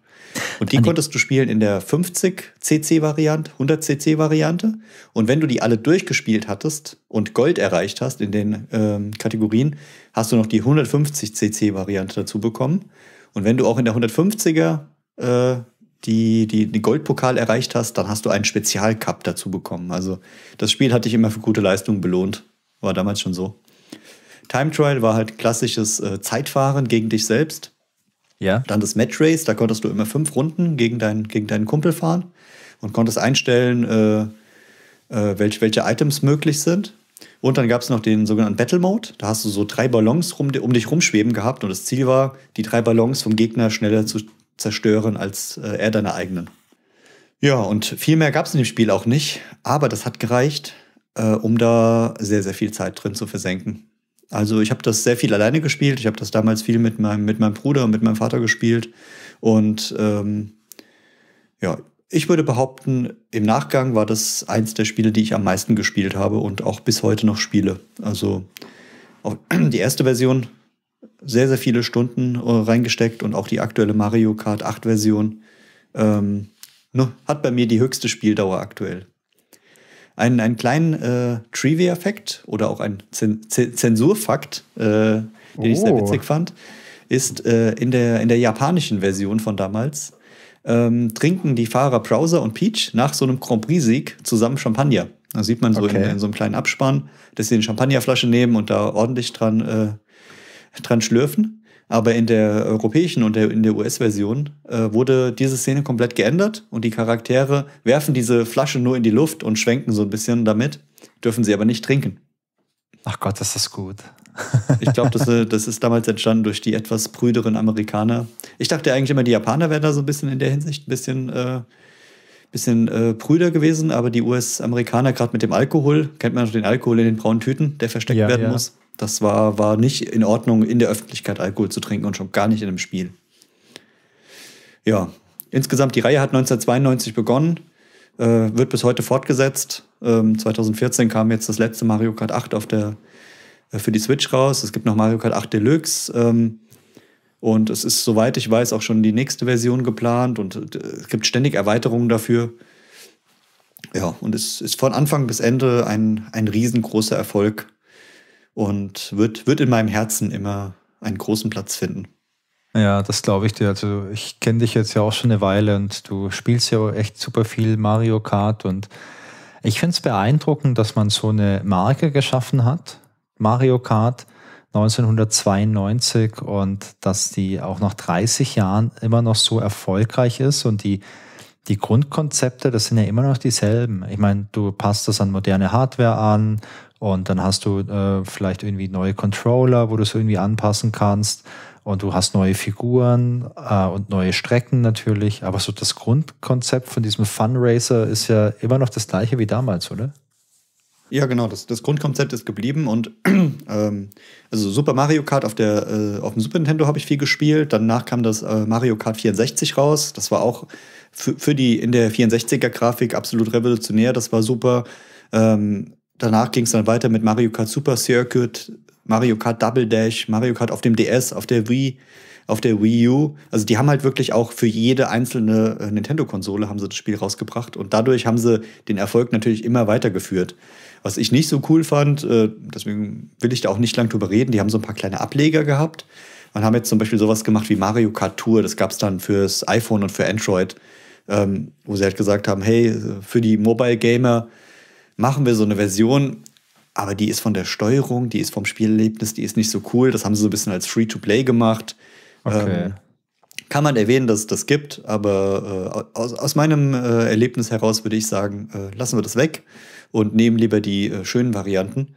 Und die konntest du spielen in der 50cc-Variante, 100cc-Variante. Und wenn du die alle durchgespielt hattest und Gold erreicht hast in den ähm, Kategorien, hast du noch die 150cc-Variante dazu bekommen. Und wenn du auch in der 150er äh, die, die die Goldpokal erreicht hast, dann hast du einen Spezialcup dazu bekommen. Also das Spiel hat dich immer für gute Leistungen belohnt. War damals schon so. Time Trial war halt klassisches äh, Zeitfahren gegen dich selbst. Ja. Dann das Match Race, da konntest du immer fünf Runden gegen, dein, gegen deinen Kumpel fahren und konntest einstellen, äh, äh, welche, welche Items möglich sind. Und dann gab es noch den sogenannten Battle Mode. Da hast du so drei Ballons rum, um dich rumschweben gehabt und das Ziel war, die drei Ballons vom Gegner schneller zu zerstören als äh, er deine eigenen. Ja, und viel mehr gab es in dem Spiel auch nicht, aber das hat gereicht, äh, um da sehr, sehr viel Zeit drin zu versenken. Also ich habe das sehr viel alleine gespielt. Ich habe das damals viel mit meinem, mit meinem Bruder und mit meinem Vater gespielt. Und ähm, ja, ich würde behaupten, im Nachgang war das eins der Spiele, die ich am meisten gespielt habe und auch bis heute noch spiele. Also [CLEARS THROAT] die erste Version sehr, sehr viele Stunden äh, reingesteckt und auch die aktuelle Mario Kart 8 Version ähm, ne, hat bei mir die höchste Spieldauer aktuell einen, einen kleinen äh, Trivia-Fact oder auch ein Zen Z Zensurfakt, äh, den oh. ich sehr oh. witzig fand, ist äh, in, der, in der japanischen Version von damals. Ähm, trinken die Fahrer Browser und Peach nach so einem Grand Prix-Sieg zusammen Champagner. Da sieht man so okay. in, in, so einem kleinen Abspann, dass sie eine Champagnerflasche nehmen und da ordentlich dran, äh, dran schlürfen. Aber in der europäischen und der, in der US-Version äh, wurde diese Szene komplett geändert und die Charaktere werfen diese Flasche nur in die Luft und schwenken so ein bisschen damit, dürfen sie aber nicht trinken. Ach Gott, ist das gut. ich glaube, das, äh, das, ist damals entstanden durch die etwas brüderen Amerikaner. Ich dachte eigentlich immer, die Japaner wären da so ein bisschen in der Hinsicht ein bisschen, äh, bisschen äh, brüder gewesen, aber die US-Amerikaner, gerade mit dem Alkohol, kennt man noch den Alkohol in den braunen Tüten, der versteckt ja, werden ja. muss. Das war, war nicht in Ordnung, in der Öffentlichkeit Alkohol zu trinken und schon gar nicht in einem Spiel. Ja, insgesamt die Reihe hat 1992 begonnen, äh, wird bis heute fortgesetzt. Ähm, 2014 kam jetzt das letzte Mario Kart 8 auf der, äh, für die Switch raus. Es gibt noch Mario Kart 8 Deluxe. Ähm, und es ist, soweit ich weiß, auch schon die nächste Version geplant und äh, es gibt ständig Erweiterungen dafür. Ja, und es ist von Anfang bis Ende ein, ein riesengroßer Erfolg und wird, wird in meinem Herzen immer einen großen Platz finden. Ja, das glaube ich dir. Also ich kenne dich jetzt ja auch schon eine Weile und du spielst ja echt super viel Mario Kart und ich finde es beeindruckend, dass man so eine Marke geschaffen hat, Mario Kart 1992 und dass die auch nach 30 Jahren immer noch so erfolgreich ist und die die Grundkonzepte, das sind ja immer noch dieselben. Ich meine, du passt das an moderne Hardware an, und dann hast du äh, vielleicht irgendwie neue Controller, wo du es irgendwie anpassen kannst. Und du hast neue Figuren äh, und neue Strecken natürlich. Aber so das Grundkonzept von diesem Funracer ist ja immer noch das gleiche wie damals, oder? Ja, genau, das, das Grundkonzept ist geblieben und [CLEARS THROAT] ähm, also Super Mario Kart auf, der, äh, auf dem Super Nintendo habe ich viel gespielt. Danach kam das äh, Mario Kart 64 raus. Das war auch für, für die in der 64er Grafik absolut revolutionär. Das war super. Ähm, Danach ging es dann weiter mit Mario Kart Super Circuit, Mario Kart Double Dash, Mario Kart auf dem DS, auf der Wii, auf der Wii U. Also die haben halt wirklich auch für jede einzelne äh, Nintendo-Konsole haben sie das Spiel rausgebracht und dadurch haben sie den Erfolg natürlich immer weitergeführt. Was ich nicht so cool fand, äh, deswegen will ich da auch nicht lang drüber reden, die haben so ein paar kleine Ableger gehabt und haben jetzt zum Beispiel sowas gemacht wie Mario Kart Tour, das gab es dann fürs iPhone und für Android, ähm, wo sie halt gesagt haben, hey, für die Mobile Gamer machen wir so eine Version, aber die ist von der Steuerung, die ist vom Spielerlebnis, die ist nicht so cool. Das haben sie so ein bisschen als Free-to-Play gemacht. Okay. Ähm, kann man erwähnen, dass es das gibt, aber äh, aus, aus, meinem äh, Erlebnis heraus würde ich sagen, äh, lassen wir das weg und nehmen lieber die äh, schönen Varianten.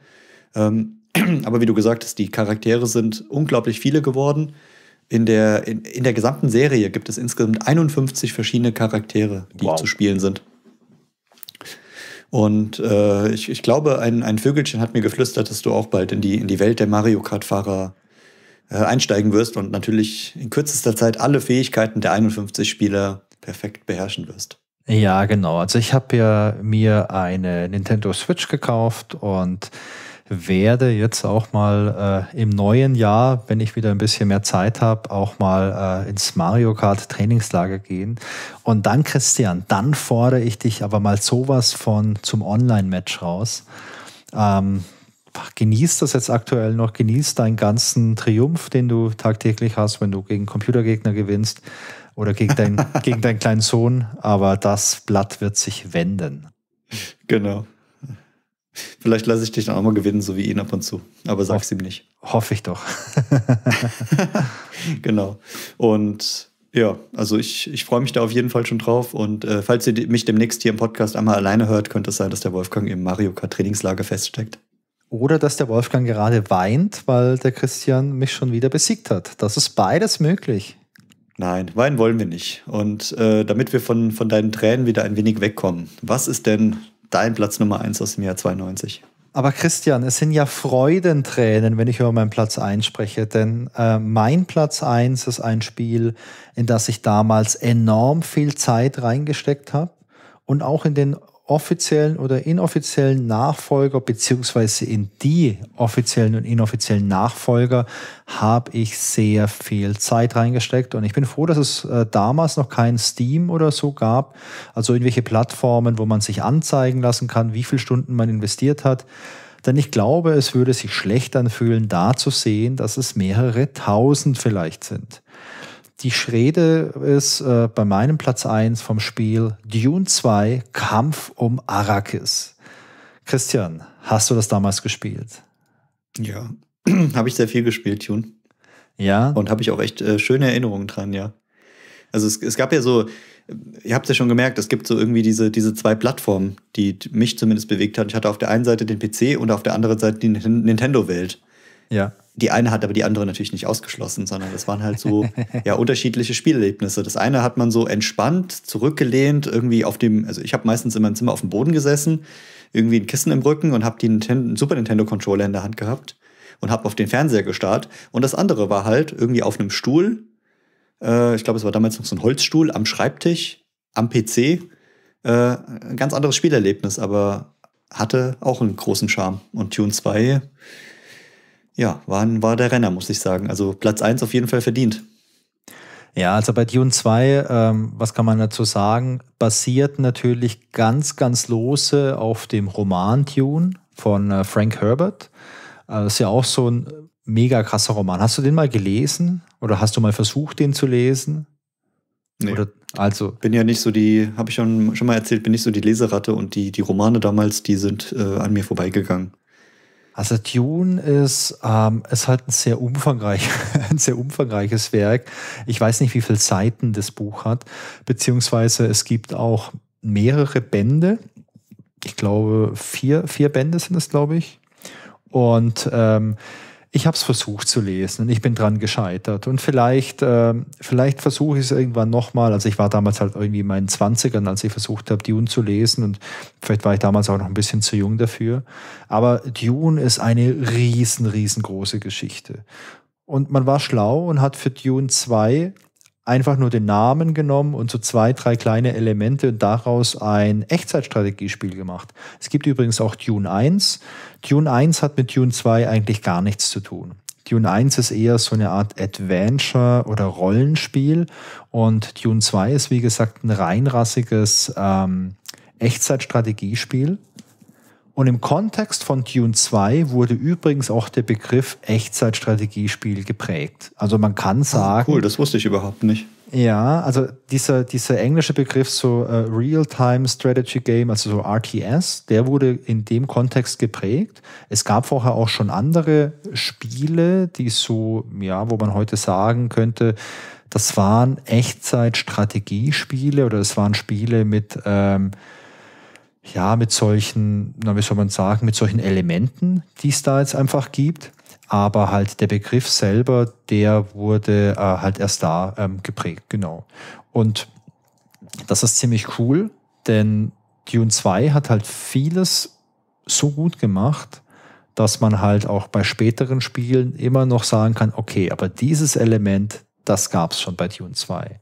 Ähm, [CLEARS THROAT] aber wie du gesagt hast, die Charaktere sind unglaublich viele geworden. In der, in, in der gesamten Serie gibt es insgesamt 51 verschiedene Charaktere, die wow. zu spielen sind. Und äh, ich, ich glaube, ein, ein Vögelchen hat mir geflüstert, dass du auch bald in die, in die Welt der Mario Kart-Fahrer äh, einsteigen wirst und natürlich in kürzester Zeit alle Fähigkeiten der 51 Spieler perfekt beherrschen wirst. Ja, genau. Also ich habe ja mir eine Nintendo Switch gekauft und werde jetzt auch mal äh, im neuen Jahr, wenn ich wieder ein bisschen mehr Zeit habe, auch mal äh, ins Mario Kart Trainingslager gehen. Und dann, Christian, dann fordere ich dich aber mal sowas von zum Online-Match raus. Ähm, genieß das jetzt aktuell noch, genieß deinen ganzen Triumph, den du tagtäglich hast, wenn du gegen Computergegner gewinnst oder gegen, dein, [LAUGHS] gegen deinen kleinen Sohn. Aber das Blatt wird sich wenden. Genau. Vielleicht lasse ich dich dann auch mal gewinnen, so wie ihn ab und zu. Aber sag's Ho ihm nicht. Hoffe ich doch. [LAUGHS] genau. Und ja, also ich, ich freue mich da auf jeden Fall schon drauf. Und äh, falls ihr mich demnächst hier im Podcast einmal alleine hört, könnte es sein, dass der Wolfgang im Mario Kart Trainingslager feststeckt. Oder dass der Wolfgang gerade weint, weil der Christian mich schon wieder besiegt hat. Das ist beides möglich. Nein, weinen wollen wir nicht. Und äh, damit wir von, von deinen Tränen wieder ein wenig wegkommen, was ist denn dein Platz Nummer 1 aus dem Jahr 92. Aber Christian, es sind ja Freudentränen, wenn ich über meinen Platz 1 spreche, denn äh, mein Platz 1 ist ein Spiel, in das ich damals enorm viel Zeit reingesteckt habe und auch in den offiziellen oder inoffiziellen Nachfolger beziehungsweise in die offiziellen und inoffiziellen Nachfolger habe ich sehr viel Zeit reingesteckt und ich bin froh, dass es äh, damals noch kein Steam oder so gab, also irgendwelche Plattformen, wo man sich anzeigen lassen kann, wie viele Stunden man investiert hat. Denn ich glaube, es würde sich schlecht anfühlen, da zu sehen, dass es mehrere tausend vielleicht sind. Die Schrede ist äh, bei meinem Platz 1 vom Spiel Dune 2 Kampf um Arrakis. Christian, hast du das damals gespielt? Ja, [CLEARS THROAT] habe ich sehr viel gespielt, Dune. Ja. Und habe ich auch echt äh, schöne Erinnerungen dran, ja. Also es, es gab ja so, ihr habt es ja schon gemerkt, es gibt so irgendwie diese, diese zwei Plattformen, die mich zumindest bewegt hat. Ich hatte auf der einen Seite den PC und auf der anderen Seite die Nintendo-Welt. Ja die eine hat aber die andere natürlich nicht ausgeschlossen, sondern das waren halt so [LAUGHS] ja unterschiedliche Spielerlebnisse. Das eine hat man so entspannt, zurückgelehnt, irgendwie auf dem, also ich habe meistens in meinem Zimmer auf dem Boden gesessen, irgendwie ein Kissen im Rücken und habe den Super Nintendo Controller in der Hand gehabt und habe auf den Fernseher gestarrt. Und das andere war halt irgendwie auf einem Stuhl, äh, ich glaube, es war damals noch so ein Holzstuhl am Schreibtisch, am PC. Äh, ein ganz anderes Spielerlebnis, aber hatte auch einen großen Charme. Und Tune 2 ja, war, war der Renner, muss ich sagen. Also Platz 1 auf jeden Fall verdient. Ja, also bei Dune 2, ähm, was kann man dazu sagen, basiert natürlich ganz, ganz lose auf dem Roman Dune von äh, Frank Herbert. Äh, das ist ja auch so ein mega krasser Roman. Hast du den mal gelesen oder hast du mal versucht, den zu lesen? Nee. Oder, also bin ja nicht so die, habe ich schon, schon mal erzählt, bin nicht so die Leseratte und die, die Romane damals, die sind äh, an mir vorbeigegangen. Also Dune ist, ähm, es hat ein sehr, umfangreich, [LAUGHS] ein sehr umfangreiches Werk. Ich weiß nicht, wie viele Seiten das Buch hat, beziehungsweise es gibt auch mehrere Bände. Ich glaube, vier, vier Bände sind es, glaube ich. Und ähm, ich habe es versucht zu lesen und ich bin dran gescheitert. Und vielleicht, äh, vielleicht versuche ich es irgendwann nochmal. Also ich war damals halt irgendwie in meinen Zwanzigern, als ich versucht habe, Dune zu lesen. Und vielleicht war ich damals auch noch ein bisschen zu jung dafür. Aber Dune ist eine riesen, riesengroße Geschichte. Und man war schlau und hat für Dune 2 einfach nur den Namen genommen und so zwei, drei kleine Elemente und daraus ein Echtzeitstrategiespiel gemacht. Es gibt übrigens auch Dune 1. Dune 1 hat mit Dune 2 eigentlich gar nichts zu tun. Dune 1 ist eher so eine Art Adventure oder Rollenspiel und Dune 2 ist wie gesagt ein reinrassiges ähm, Echtzeitstrategiespiel und im Kontext von Dune 2 wurde übrigens auch der Begriff Echtzeitstrategiespiel geprägt. Also man kann ah, sagen. Cool, das wusste ich überhaupt nicht. Ja, also dieser, dieser englische Begriff so uh, Real-Time Strategy Game, also so RTS, der wurde in dem Kontext geprägt. Es gab vorher auch schon andere Spiele, die so, ja, wo man heute sagen könnte, das waren Echtzeit-Strategiespiele oder das waren Spiele mit ähm, ja, mit solchen, na, wie soll man sagen, mit solchen Elementen, die es da jetzt einfach gibt. Aber halt der Begriff selber, der wurde äh, halt erst da ähm, geprägt, genau. Und das ist ziemlich cool, denn Dune 2 hat halt vieles so gut gemacht, dass man halt auch bei späteren Spielen immer noch sagen kann, okay, aber dieses Element, das gab es schon bei Dune 2.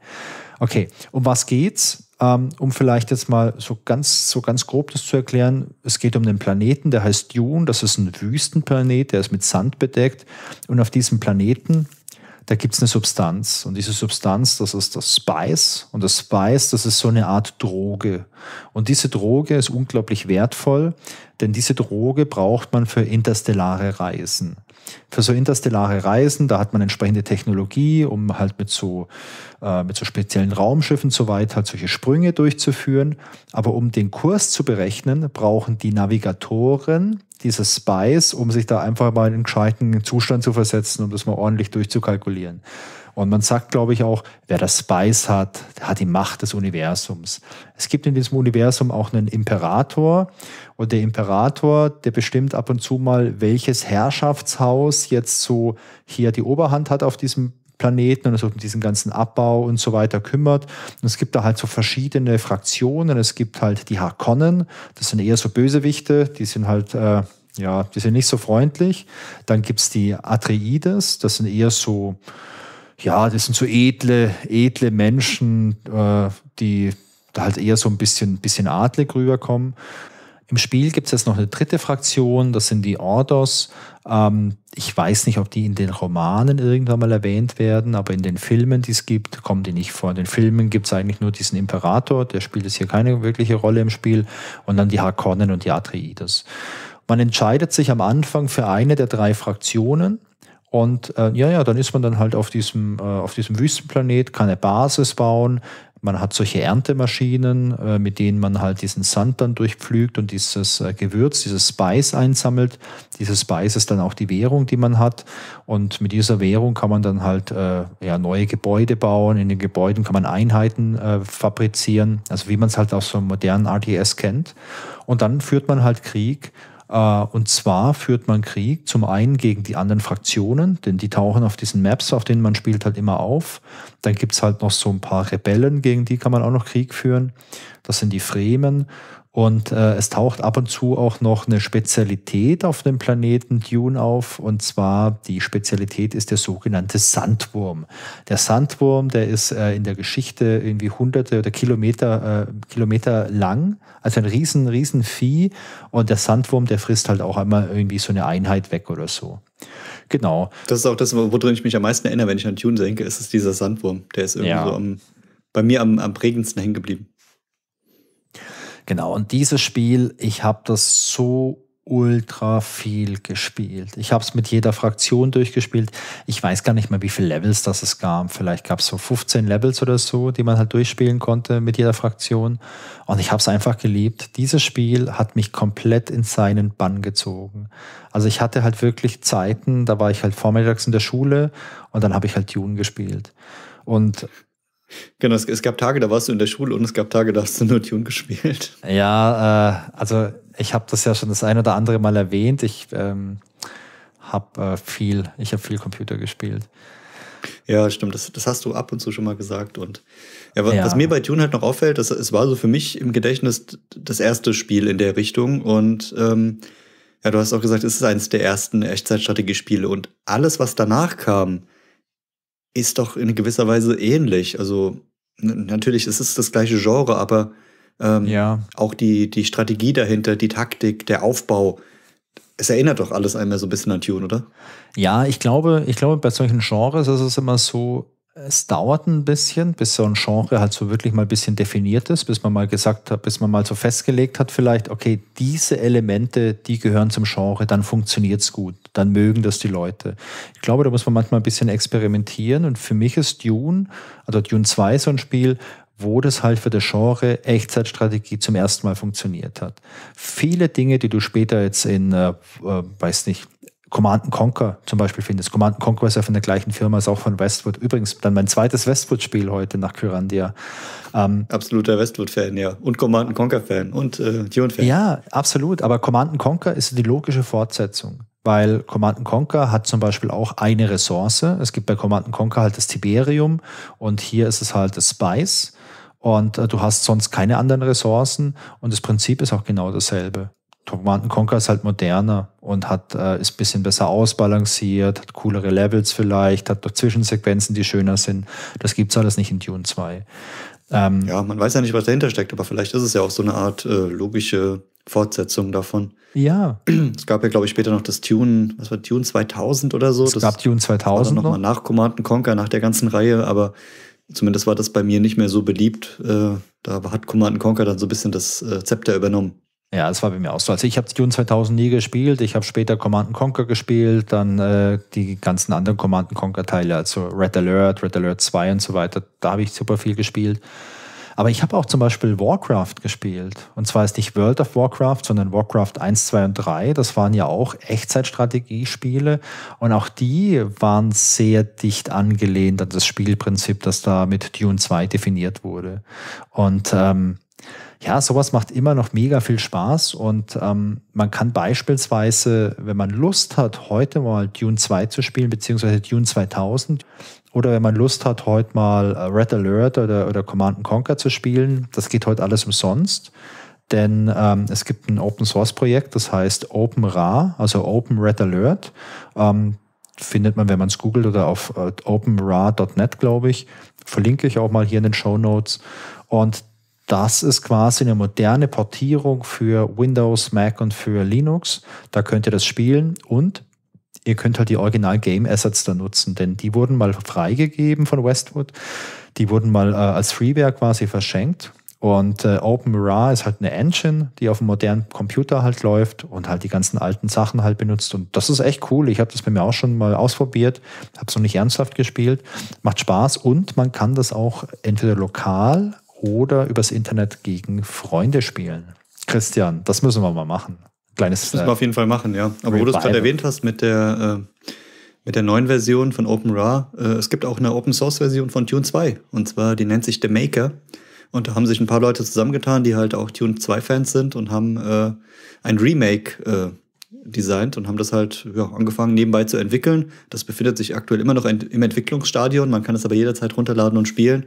Okay, um was geht's? Ähm, um vielleicht jetzt mal so ganz, so ganz grob das zu erklären, es geht um den Planeten, der heißt Dune, das ist ein Wüstenplanet, der ist mit Sand bedeckt und auf diesem Planeten da gibt es eine Substanz. Und diese Substanz, das ist das Spice. Und das Spice, das ist so eine Art Droge. Und diese Droge ist unglaublich wertvoll, denn diese Droge braucht man für interstellare Reisen. Für so interstellare Reisen, da hat man entsprechende Technologie, um halt mit so, äh, mit so speziellen Raumschiffen so weit halt solche Sprünge durchzuführen. Aber um den Kurs zu berechnen, brauchen die Navigatoren dieses Spice, um sich da einfach mal in einen gescheiten Zustand zu versetzen, um das mal ordentlich durchzukalkulieren. Und man sagt, glaube ich, auch, wer das Spice hat, der hat die Macht des Universums. Es gibt in diesem Universum auch einen Imperator. Und der Imperator, der bestimmt ab und zu mal, welches Herrschaftshaus jetzt so hier die Oberhand hat auf diesem Planeten und also um diesen ganzen Abbau und so weiter kümmert. Und es gibt da halt so verschiedene Fraktionen. Es gibt halt die Harkonnen, das sind eher so Bösewichte, die sind halt, äh, ja, die sind nicht so freundlich. Dann gibt es die Atreides, das sind eher so, ja, das sind so edle, edle Menschen, äh, die da halt eher so ein bisschen, bisschen adlig rüberkommen. Im Spiel gibt es jetzt noch eine dritte Fraktion, das sind die Ordos. Ähm, ich weiß nicht, ob die in den Romanen irgendwann mal erwähnt werden, aber in den Filmen, die es gibt, kommen die nicht vor. In den Filmen gibt es eigentlich nur diesen Imperator, der spielt jetzt hier keine wirkliche Rolle im Spiel, und dann die Harkonnen und die Atreides. Man entscheidet sich am Anfang für eine der drei Fraktionen. Und äh, ja, ja, dann ist man dann halt auf diesem, äh, auf diesem Wüstenplanet, kann eine Basis bauen, man hat solche Erntemaschinen, äh, mit denen man halt diesen Sand dann durchpflügt und dieses äh, Gewürz, dieses Spice einsammelt. Dieses Spice ist dann auch die Währung, die man hat. Und mit dieser Währung kann man dann halt äh, ja, neue Gebäude bauen. In den Gebäuden kann man Einheiten fabrizieren, also wie man es halt aus so einem modernen RTS kennt. Und dann führt man halt Krieg äh, und zwar führt man Krieg zum einen gegen die anderen Fraktionen, denn die tauchen auf diesen Maps, auf denen man spielt, halt immer auf. Dann gibt es halt noch so ein paar Rebellen, gegen die kann man auch noch Krieg führen. Das sind die Fremen. Und äh, es taucht ab und zu auch noch eine Spezialität auf dem Planeten Dune auf. Und zwar die Spezialität ist der sogenannte Sandwurm. Der Sandwurm, der ist äh, in der Geschichte irgendwie hunderte oder Kilometer, äh, Kilometer lang. Also ein riesen, riesen Vieh. Und der Sandwurm, der frisst halt auch einmal irgendwie so eine Einheit weg oder so. Genau. Das ist auch das, worin ich mich am meisten erinnere, wenn ich an Dune denke, ist es dieser Sandwurm. Der ist irgendwie ja. so am, bei mir am, am prägendsten hängen geblieben. Genau, und dieses Spiel, ich habe das so ultra viel gespielt. Ich habe es mit jeder Fraktion durchgespielt. Ich weiß gar nicht mehr, wie viele Levels das es gab. Vielleicht gab es so 15 Levels oder so, die man halt durchspielen konnte mit jeder Fraktion. Und ich habe es einfach geliebt. Dieses Spiel hat mich komplett in seinen Bann gezogen. Also ich hatte halt wirklich Zeiten, da war ich halt vormittags in der Schule und dann habe ich halt Dune gespielt. Und Genau, es, es, gab Tage, da warst du in der Schule und es gab Tage, da hast du nur Tune gespielt. Ja, äh, also ich habe das ja schon das ein oder andere Mal erwähnt. Ich ähm, habe äh, viel, ich habe viel Computer gespielt. Ja, stimmt. Das, das, hast du ab und zu schon mal gesagt. Und ja, was, ja. was mir bei Tune halt noch auffällt, das, es war so für mich im Gedächtnis das erste Spiel in der Richtung. Und ähm, ja, du hast auch gesagt, es ist eines der ersten Echtzeitstrategiespiele. Und alles, was danach kam, ist doch in gewisser Weise ähnlich. Also natürlich ist es das gleiche Genre, aber ähm, ja. auch die, die Strategie dahinter, die Taktik, der Aufbau, es erinnert doch alles einmal so ein bisschen an Tune, oder? Ja, ich glaube, ich glaube, bei solchen Genres ist es immer so, es dauert ein bisschen, bis so ein Genre halt so wirklich mal ein bisschen definiert ist, bis man mal gesagt hat, bis man mal so festgelegt hat, vielleicht, okay, diese Elemente, die gehören zum Genre, dann funktioniert es gut, dann mögen das die Leute. Ich glaube, da muss man manchmal ein bisschen experimentieren und für mich ist Dune, also Dune 2 so ein Spiel, wo das halt für das Genre Echtzeitstrategie zum ersten Mal funktioniert hat. Viele Dinge, die du später jetzt in, äh, äh weiß nicht, Command Conquer zum Beispiel findest. Command Conquer ist ja von der gleichen Firma, ist auch von Westwood. Übrigens dann mein zweites Westwood-Spiel heute nach Kyrandia. Ähm, Absoluter Westwood-Fan, ja. Und Command Conquer-Fan und äh, Dune-Fan. Ja, absolut. Aber Command Conquer ist die logische Fortsetzung. Weil Command Conquer hat zum Beispiel auch eine Ressource. Es gibt bei Command Conquer halt das Tiberium und hier ist es halt das Spice. Und äh, du hast sonst keine anderen Ressourcen. Und das Prinzip ist auch genau dasselbe. Command Conquer ist halt moderner und hat, äh, ist ein bisschen besser ausbalanciert, hat coolere Levels vielleicht, hat Zwischensequenzen, die schöner sind. Das gibt es alles nicht in Dune 2. Ähm, ja, man weiß ja nicht, was dahinter steckt, aber vielleicht ist es ja auch so eine Art äh, logische Fortsetzung davon. Ja. Es gab ja, glaube ich, später noch das Tune, was war Tune 2000 oder so. Es das gab Tune 2000 nochmal noch? nach Command Conquer, nach der ganzen Reihe, aber zumindest war das bei mir nicht mehr so beliebt. Äh, da hat Command Conquer dann so ein bisschen das äh, Zepter übernommen. Ja, das war bei mir auch so. Also ich habe Dune 2000 nie gespielt. Ich habe später Command Conquer gespielt, dann äh, die ganzen anderen Command Conquer Teile, also Red Alert, Red Alert 2 und so weiter. Da habe ich super viel gespielt. Aber ich habe auch zum Beispiel Warcraft gespielt. Und zwar ist nicht World of Warcraft, sondern Warcraft 1, 2 und 3. Das waren ja auch Echtzeitstrategiespiele. Und auch die waren sehr dicht angelehnt an das Spielprinzip, das da mit Dune 2 definiert wurde. Und ähm, ja, sowas macht immer noch mega viel Spaß und ähm, man kann beispielsweise, wenn man Lust hat, heute mal Dune 2 zu spielen, beziehungsweise Dune 2000, oder wenn man Lust hat, heute mal äh, Red Alert oder, oder Command Conquer zu spielen, das geht heute alles umsonst. Denn ähm, es gibt ein Open Source Projekt, das heißt OpenRA, also Open Red Alert. Ähm, findet man, wenn man es googelt oder auf äh, openra.net, glaube ich. Verlinke ich auch mal hier in den Show Notes. Und das ist quasi eine moderne Portierung für Windows, Mac und für Linux. Da könnt ihr das spielen und ihr könnt halt die Original Game Assets da nutzen, denn die wurden mal freigegeben von Westwood. Die wurden mal äh, als Freeware quasi verschenkt. Und äh, OpenRAR ist halt eine Engine, die auf einem modernen Computer halt läuft und halt die ganzen alten Sachen halt benutzt. Und das ist echt cool. Ich habe das bei mir auch schon mal ausprobiert, habe es noch nicht ernsthaft gespielt. Macht Spaß und man kann das auch entweder lokal oder übers Internet gegen Freunde spielen. Christian, das müssen wir mal machen. Kleines. Das müssen wir auf jeden Fall machen, ja. Aber Revival. wo du es gerade erwähnt hast mit der, äh, mit der neuen Version von OpenRA, äh, es gibt auch eine Open Source Version von Tune 2. Und zwar, die nennt sich The Maker. Und da haben sich ein paar Leute zusammengetan, die halt auch Tune 2 Fans sind und haben äh, ein Remake äh, designt und haben das halt ja, angefangen nebenbei zu entwickeln. Das befindet sich aktuell immer noch in, im Entwicklungsstadion. Man kann es aber jederzeit runterladen und spielen.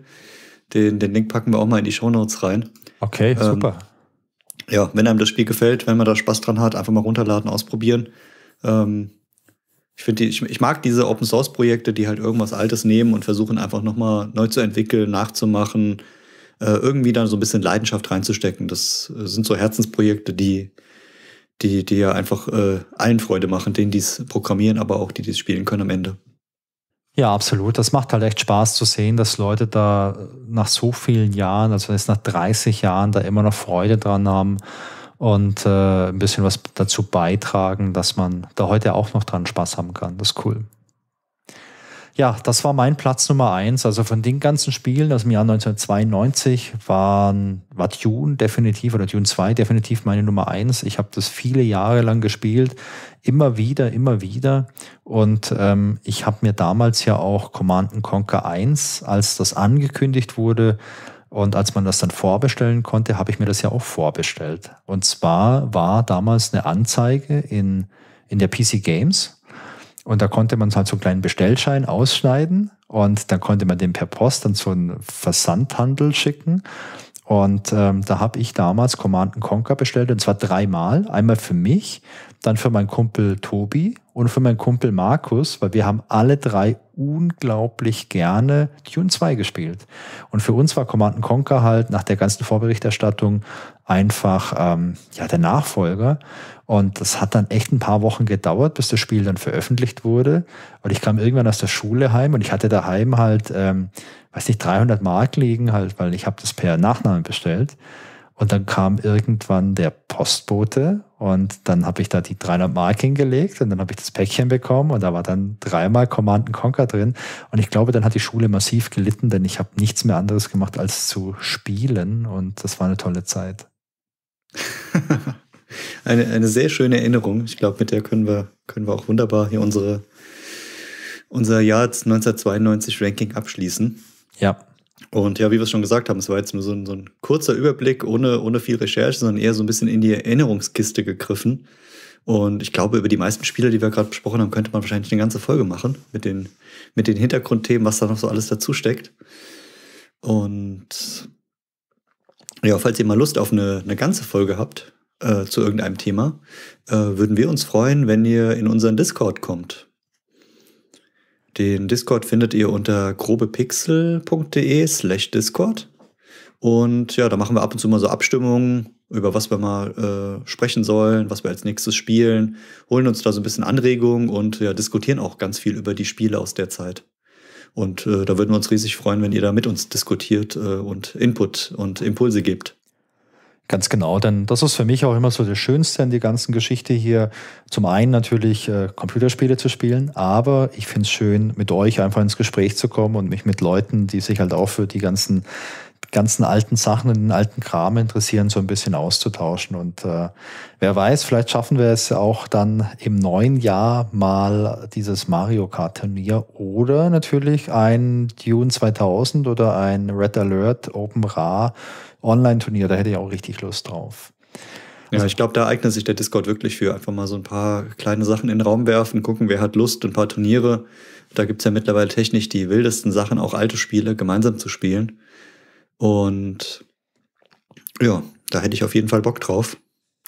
Den, den Link packen wir auch mal in die Show Notes rein. Okay, ähm, super. Ähm, ja, wenn einem das Spiel gefällt, wenn man da Spaß dran hat, einfach mal runterladen, ausprobieren. Ähm, ich finde, ich, ich mag diese Open Source Projekte, die halt irgendwas Altes nehmen und versuchen einfach nochmal neu zu entwickeln, nachzumachen, äh, irgendwie dann so ein bisschen Leidenschaft reinzustecken. Das äh, sind so Herzensprojekte, die, die, die ja einfach äh, allen Freude machen, denen die es programmieren, aber auch die, die es spielen können am Ende. Ja, absolut. Das macht halt echt Spaß zu sehen, dass Leute da nach so vielen Jahren, also jetzt nach 30 Jahren, da immer noch Freude dran haben und äh, ein bisschen was dazu beitragen, dass man da heute auch noch dran Spaß haben kann. Das ist cool. Ja, das war mein Platz Nummer eins. Also von den ganzen Spielen aus dem Jahr 1992 waren, war Dune definitiv oder Dune 2 definitiv meine Nummer eins. Ich habe das viele Jahre lang gespielt, immer wieder, immer wieder. Und ähm, ich habe mir damals ja auch Command Conquer 1, als das angekündigt wurde, und als man das dann vorbestellen konnte, habe ich mir das ja auch vorbestellt. Und zwar war damals eine Anzeige in, in der PC Games und da konnte man halt so einen kleinen Bestellschein ausschneiden und dann konnte man den per Post dann so einen Versandhandel schicken. Und ähm, da habe ich damals Command Conquer bestellt und zwar dreimal. Einmal für mich, dann für meinen Kumpel Tobi und für meinen Kumpel Markus, weil wir haben alle drei unglaublich gerne Tune 2 gespielt. Und für uns war Command Conquer halt nach der ganzen Vorberichterstattung einfach ähm, ja, der Nachfolger. Und das hat dann echt ein paar Wochen gedauert, bis das Spiel dann veröffentlicht wurde. Und ich kam irgendwann aus der Schule heim und ich hatte daheim halt, ähm, weiß nicht, 300 Mark liegen halt, weil ich habe das per Nachnamen bestellt. Und dann kam irgendwann der Postbote und dann habe ich da die 300 Mark hingelegt und dann habe ich das Päckchen bekommen und da war dann dreimal Command Conquer drin. Und ich glaube, dann hat die Schule massiv gelitten, denn ich habe nichts mehr anderes gemacht als zu spielen und das war eine tolle Zeit. [LAUGHS] eine, eine sehr schöne Erinnerung. Ich glaube, mit der können wir, können wir auch wunderbar hier unsere, unser Jahr 1992 Ranking abschließen. Ja. Und ja, wie wir es schon gesagt haben, es war jetzt nur so ein, so ein kurzer Überblick, ohne, ohne viel Recherche, sondern eher so ein bisschen in die Erinnerungskiste gegriffen. Und ich glaube, über die meisten Spiele, die wir gerade besprochen haben, könnte man wahrscheinlich eine ganze Folge machen mit den, mit den Hintergrundthemen, was da noch so alles dazu steckt. Und ja, falls ihr mal Lust auf eine, eine ganze Folge habt äh, zu irgendeinem Thema, äh, würden wir uns freuen, wenn ihr in unseren Discord kommt. Den Discord findet ihr unter grobepixel.de slash Discord. Und ja, da machen wir ab und zu mal so Abstimmungen, über was wir mal äh, sprechen sollen, was wir als nächstes spielen, holen uns da so ein bisschen Anregungen und ja, diskutieren auch ganz viel über die Spiele aus der Zeit. Und äh, da würden wir uns riesig freuen, wenn ihr da mit uns diskutiert äh, und Input und Impulse gebt. Ganz genau, denn das ist für mich auch immer so das Schönste an der ganzen Geschichte hier. Zum einen natürlich äh, Computerspiele zu spielen, aber ich finde es schön, mit euch einfach ins Gespräch zu kommen und mich mit Leuten, die sich halt auch für die ganzen ganzen alten Sachen und den alten Kram interessieren, so ein bisschen auszutauschen. Und äh, wer weiß, vielleicht schaffen wir es auch dann im neuen Jahr mal dieses Mario Kart Turnier oder natürlich ein Dune 2000 oder ein Red Alert Open Ra Online Turnier. Da hätte ich auch richtig Lust drauf. Ja, ich glaube, da eignet sich der Discord wirklich für. Einfach mal so ein paar kleine Sachen in den Raum werfen, gucken, wer hat Lust, ein paar Turniere. Da gibt es ja mittlerweile technisch die wildesten Sachen, auch alte Spiele gemeinsam zu spielen. Und ja, da hätte ich auf jeden Fall Bock drauf.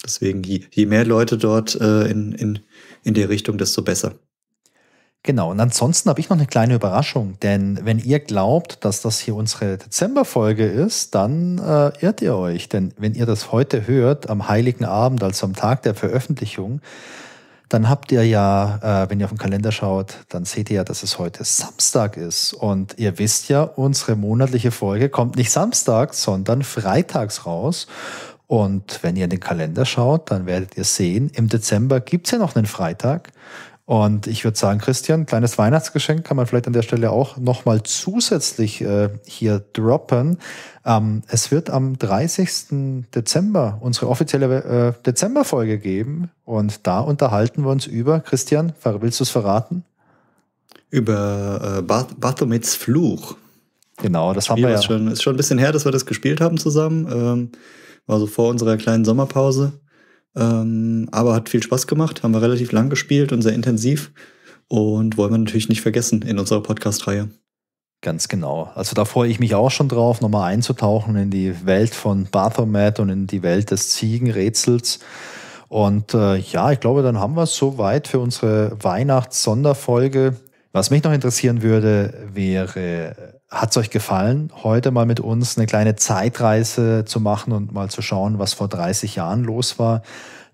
Deswegen, je, je mehr Leute dort äh, in, in, in der Richtung, desto besser. Genau, und ansonsten habe ich noch eine kleine Überraschung, denn wenn ihr glaubt, dass das hier unsere Dezemberfolge ist, dann äh, irrt ihr euch, denn wenn ihr das heute hört, am heiligen Abend, also am Tag der Veröffentlichung, dann habt ihr ja, äh, wenn ihr auf den Kalender schaut, dann seht ihr ja, dass es heute Samstag ist. Und ihr wisst ja, unsere monatliche Folge kommt nicht Samstag, sondern freitags raus. Und wenn ihr in den Kalender schaut, dann werdet ihr sehen, im Dezember gibt es ja noch einen Freitag. Und ich würde sagen, Christian, kleines Weihnachtsgeschenk kann man vielleicht an der Stelle auch nochmal zusätzlich äh, hier droppen. Ähm, es wird am 30. Dezember unsere offizielle äh, Dezemberfolge geben und da unterhalten wir uns über, Christian, willst du es verraten? Über äh, Bartomets Fluch. Genau, das, das haben wir ja. Ist schon, ist schon ein bisschen her, dass wir das gespielt haben zusammen. Ähm, war vor unserer kleinen Sommerpause. Ähm, aber hat viel Spaß gemacht, haben wir relativ lang gespielt und sehr intensiv. Und wollen wir natürlich nicht vergessen in unserer Podcast-Reihe. Ganz genau. Also da freue ich mich auch schon drauf, nochmal einzutauchen in die Welt von Bathomet und in die Welt des Ziegenrätsels. Und äh, ja, ich glaube, dann haben wir es soweit für unsere Weihnachts-Sonderfolge. Was mich noch interessieren würde, wäre hat es euch gefallen, heute mal mit uns eine kleine Zeitreise zu machen und mal zu schauen, was vor 30 Jahren los war?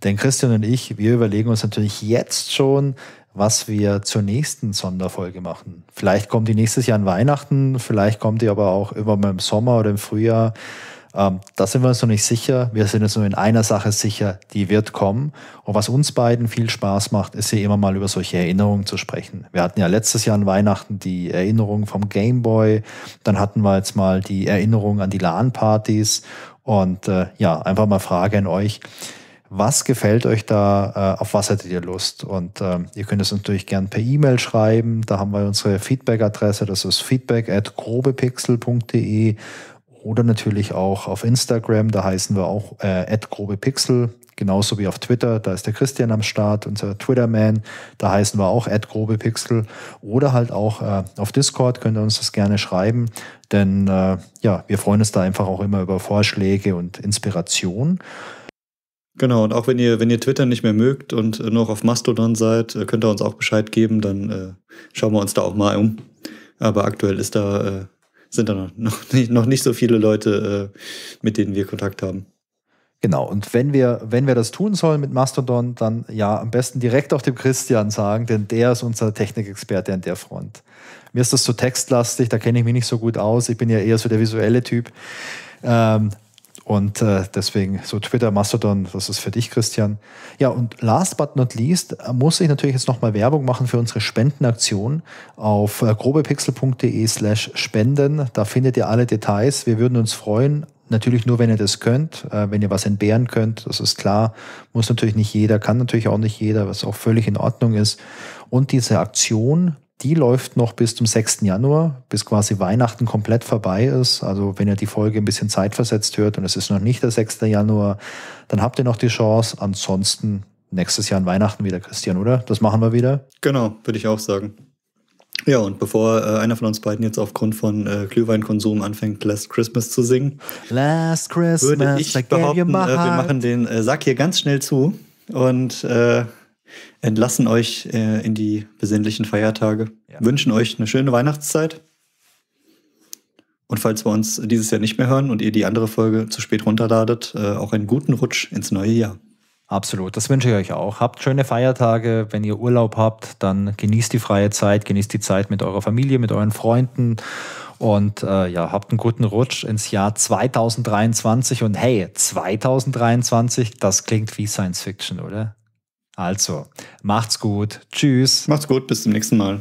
Denn Christian und ich, wir überlegen uns natürlich jetzt schon, was wir zur nächsten Sonderfolge machen. Vielleicht kommt die nächstes Jahr an Weihnachten, vielleicht kommt die aber auch immer mal im Sommer oder im Frühjahr. Ähm, da sind wir uns noch nicht sicher. Wir sind uns nur in einer Sache sicher, die wird kommen. Und was uns beiden viel Spaß macht, ist hier immer mal über solche Erinnerungen zu sprechen. Wir hatten ja letztes Jahr an Weihnachten die Erinnerung vom Game Boy. Dann hatten wir jetzt mal die Erinnerung an die LAN-Partys. Und äh, ja, einfach mal Frage an euch. Was gefällt euch da? Äh, auf was hättet ihr Lust? Und äh, ihr könnt es natürlich gern per E-Mail schreiben. Da haben wir unsere Feedback-Adresse. Das ist feedback at grobepixel.de oder natürlich auch auf Instagram, da heißen wir auch äh, grobepixel, genauso wie auf Twitter, da ist der Christian am Start, unser Twitterman, da heißen wir auch grobepixel oder halt auch äh, auf Discord könnt ihr uns das gerne schreiben, denn äh, ja, wir freuen uns da einfach auch immer über Vorschläge und Inspiration. Genau, und auch wenn ihr, wenn ihr Twitter nicht mehr mögt und nur noch auf Mastodon seid, äh, könnt ihr uns auch Bescheid geben, dann äh, schauen wir uns da auch mal um. Aber aktuell ist da äh, sind da noch nicht, noch nicht so viele Leute, äh, mit denen wir Kontakt haben. Genau, und wenn wir, wenn wir das tun sollen mit Mastodon, dann ja am besten direkt auch dem Christian sagen, denn der ist unser Technikexperte an der Front. Mir ist das so textlastig, da kenne ich mich nicht so gut aus. Ich bin ja eher so der visuelle Typ. Ähm, und äh, deswegen so Twitter, Mastodon, das ist für dich, Christian. Ja, und last but not least äh, muss ich natürlich jetzt nochmal Werbung machen für unsere Spendenaktion auf äh, grobepixel.de slash spenden. Da findet ihr alle Details. Wir würden uns freuen, Natürlich nur, wenn ihr das könnt, äh, wenn ihr was entbehren könnt, das ist klar. Muss natürlich nicht jeder, kann natürlich auch nicht jeder, was auch völlig in Ordnung ist. Und diese Aktion die läuft noch bis zum 6. Januar, bis quasi Weihnachten komplett vorbei ist. Also wenn ihr die Folge ein bisschen zeitversetzt hört und es ist noch nicht der 6. Januar, dann habt ihr noch die Chance. Ansonsten nächstes Jahr an Weihnachten wieder, Christian, oder? Das machen wir wieder. Genau, würde ich auch sagen. Ja, und bevor äh, einer von uns beiden jetzt aufgrund von äh, Glühweinkonsum anfängt, Last Christmas zu singen, Last Christmas, würde ich behaupten, äh, wir machen den äh, Sack hier ganz schnell zu und äh, entlassen euch äh, in die besinnlichen Feiertage, ja. wünschen euch eine schöne Weihnachtszeit. Und falls wir uns dieses Jahr nicht mehr hören und ihr die andere Folge zu spät runterladet, äh, auch einen guten Rutsch ins neue Jahr. Absolut, das wünsche ich euch auch. Habt schöne Feiertage. Wenn ihr Urlaub habt, dann genießt die freie Zeit, genießt die Zeit mit eurer Familie, mit euren Freunden und äh, ja, habt einen guten Rutsch ins Jahr 2023. Und hey, 2023, das klingt wie Science Fiction, oder? Also, macht's gut. Tschüss. Macht's gut, bis zum nächsten Mal.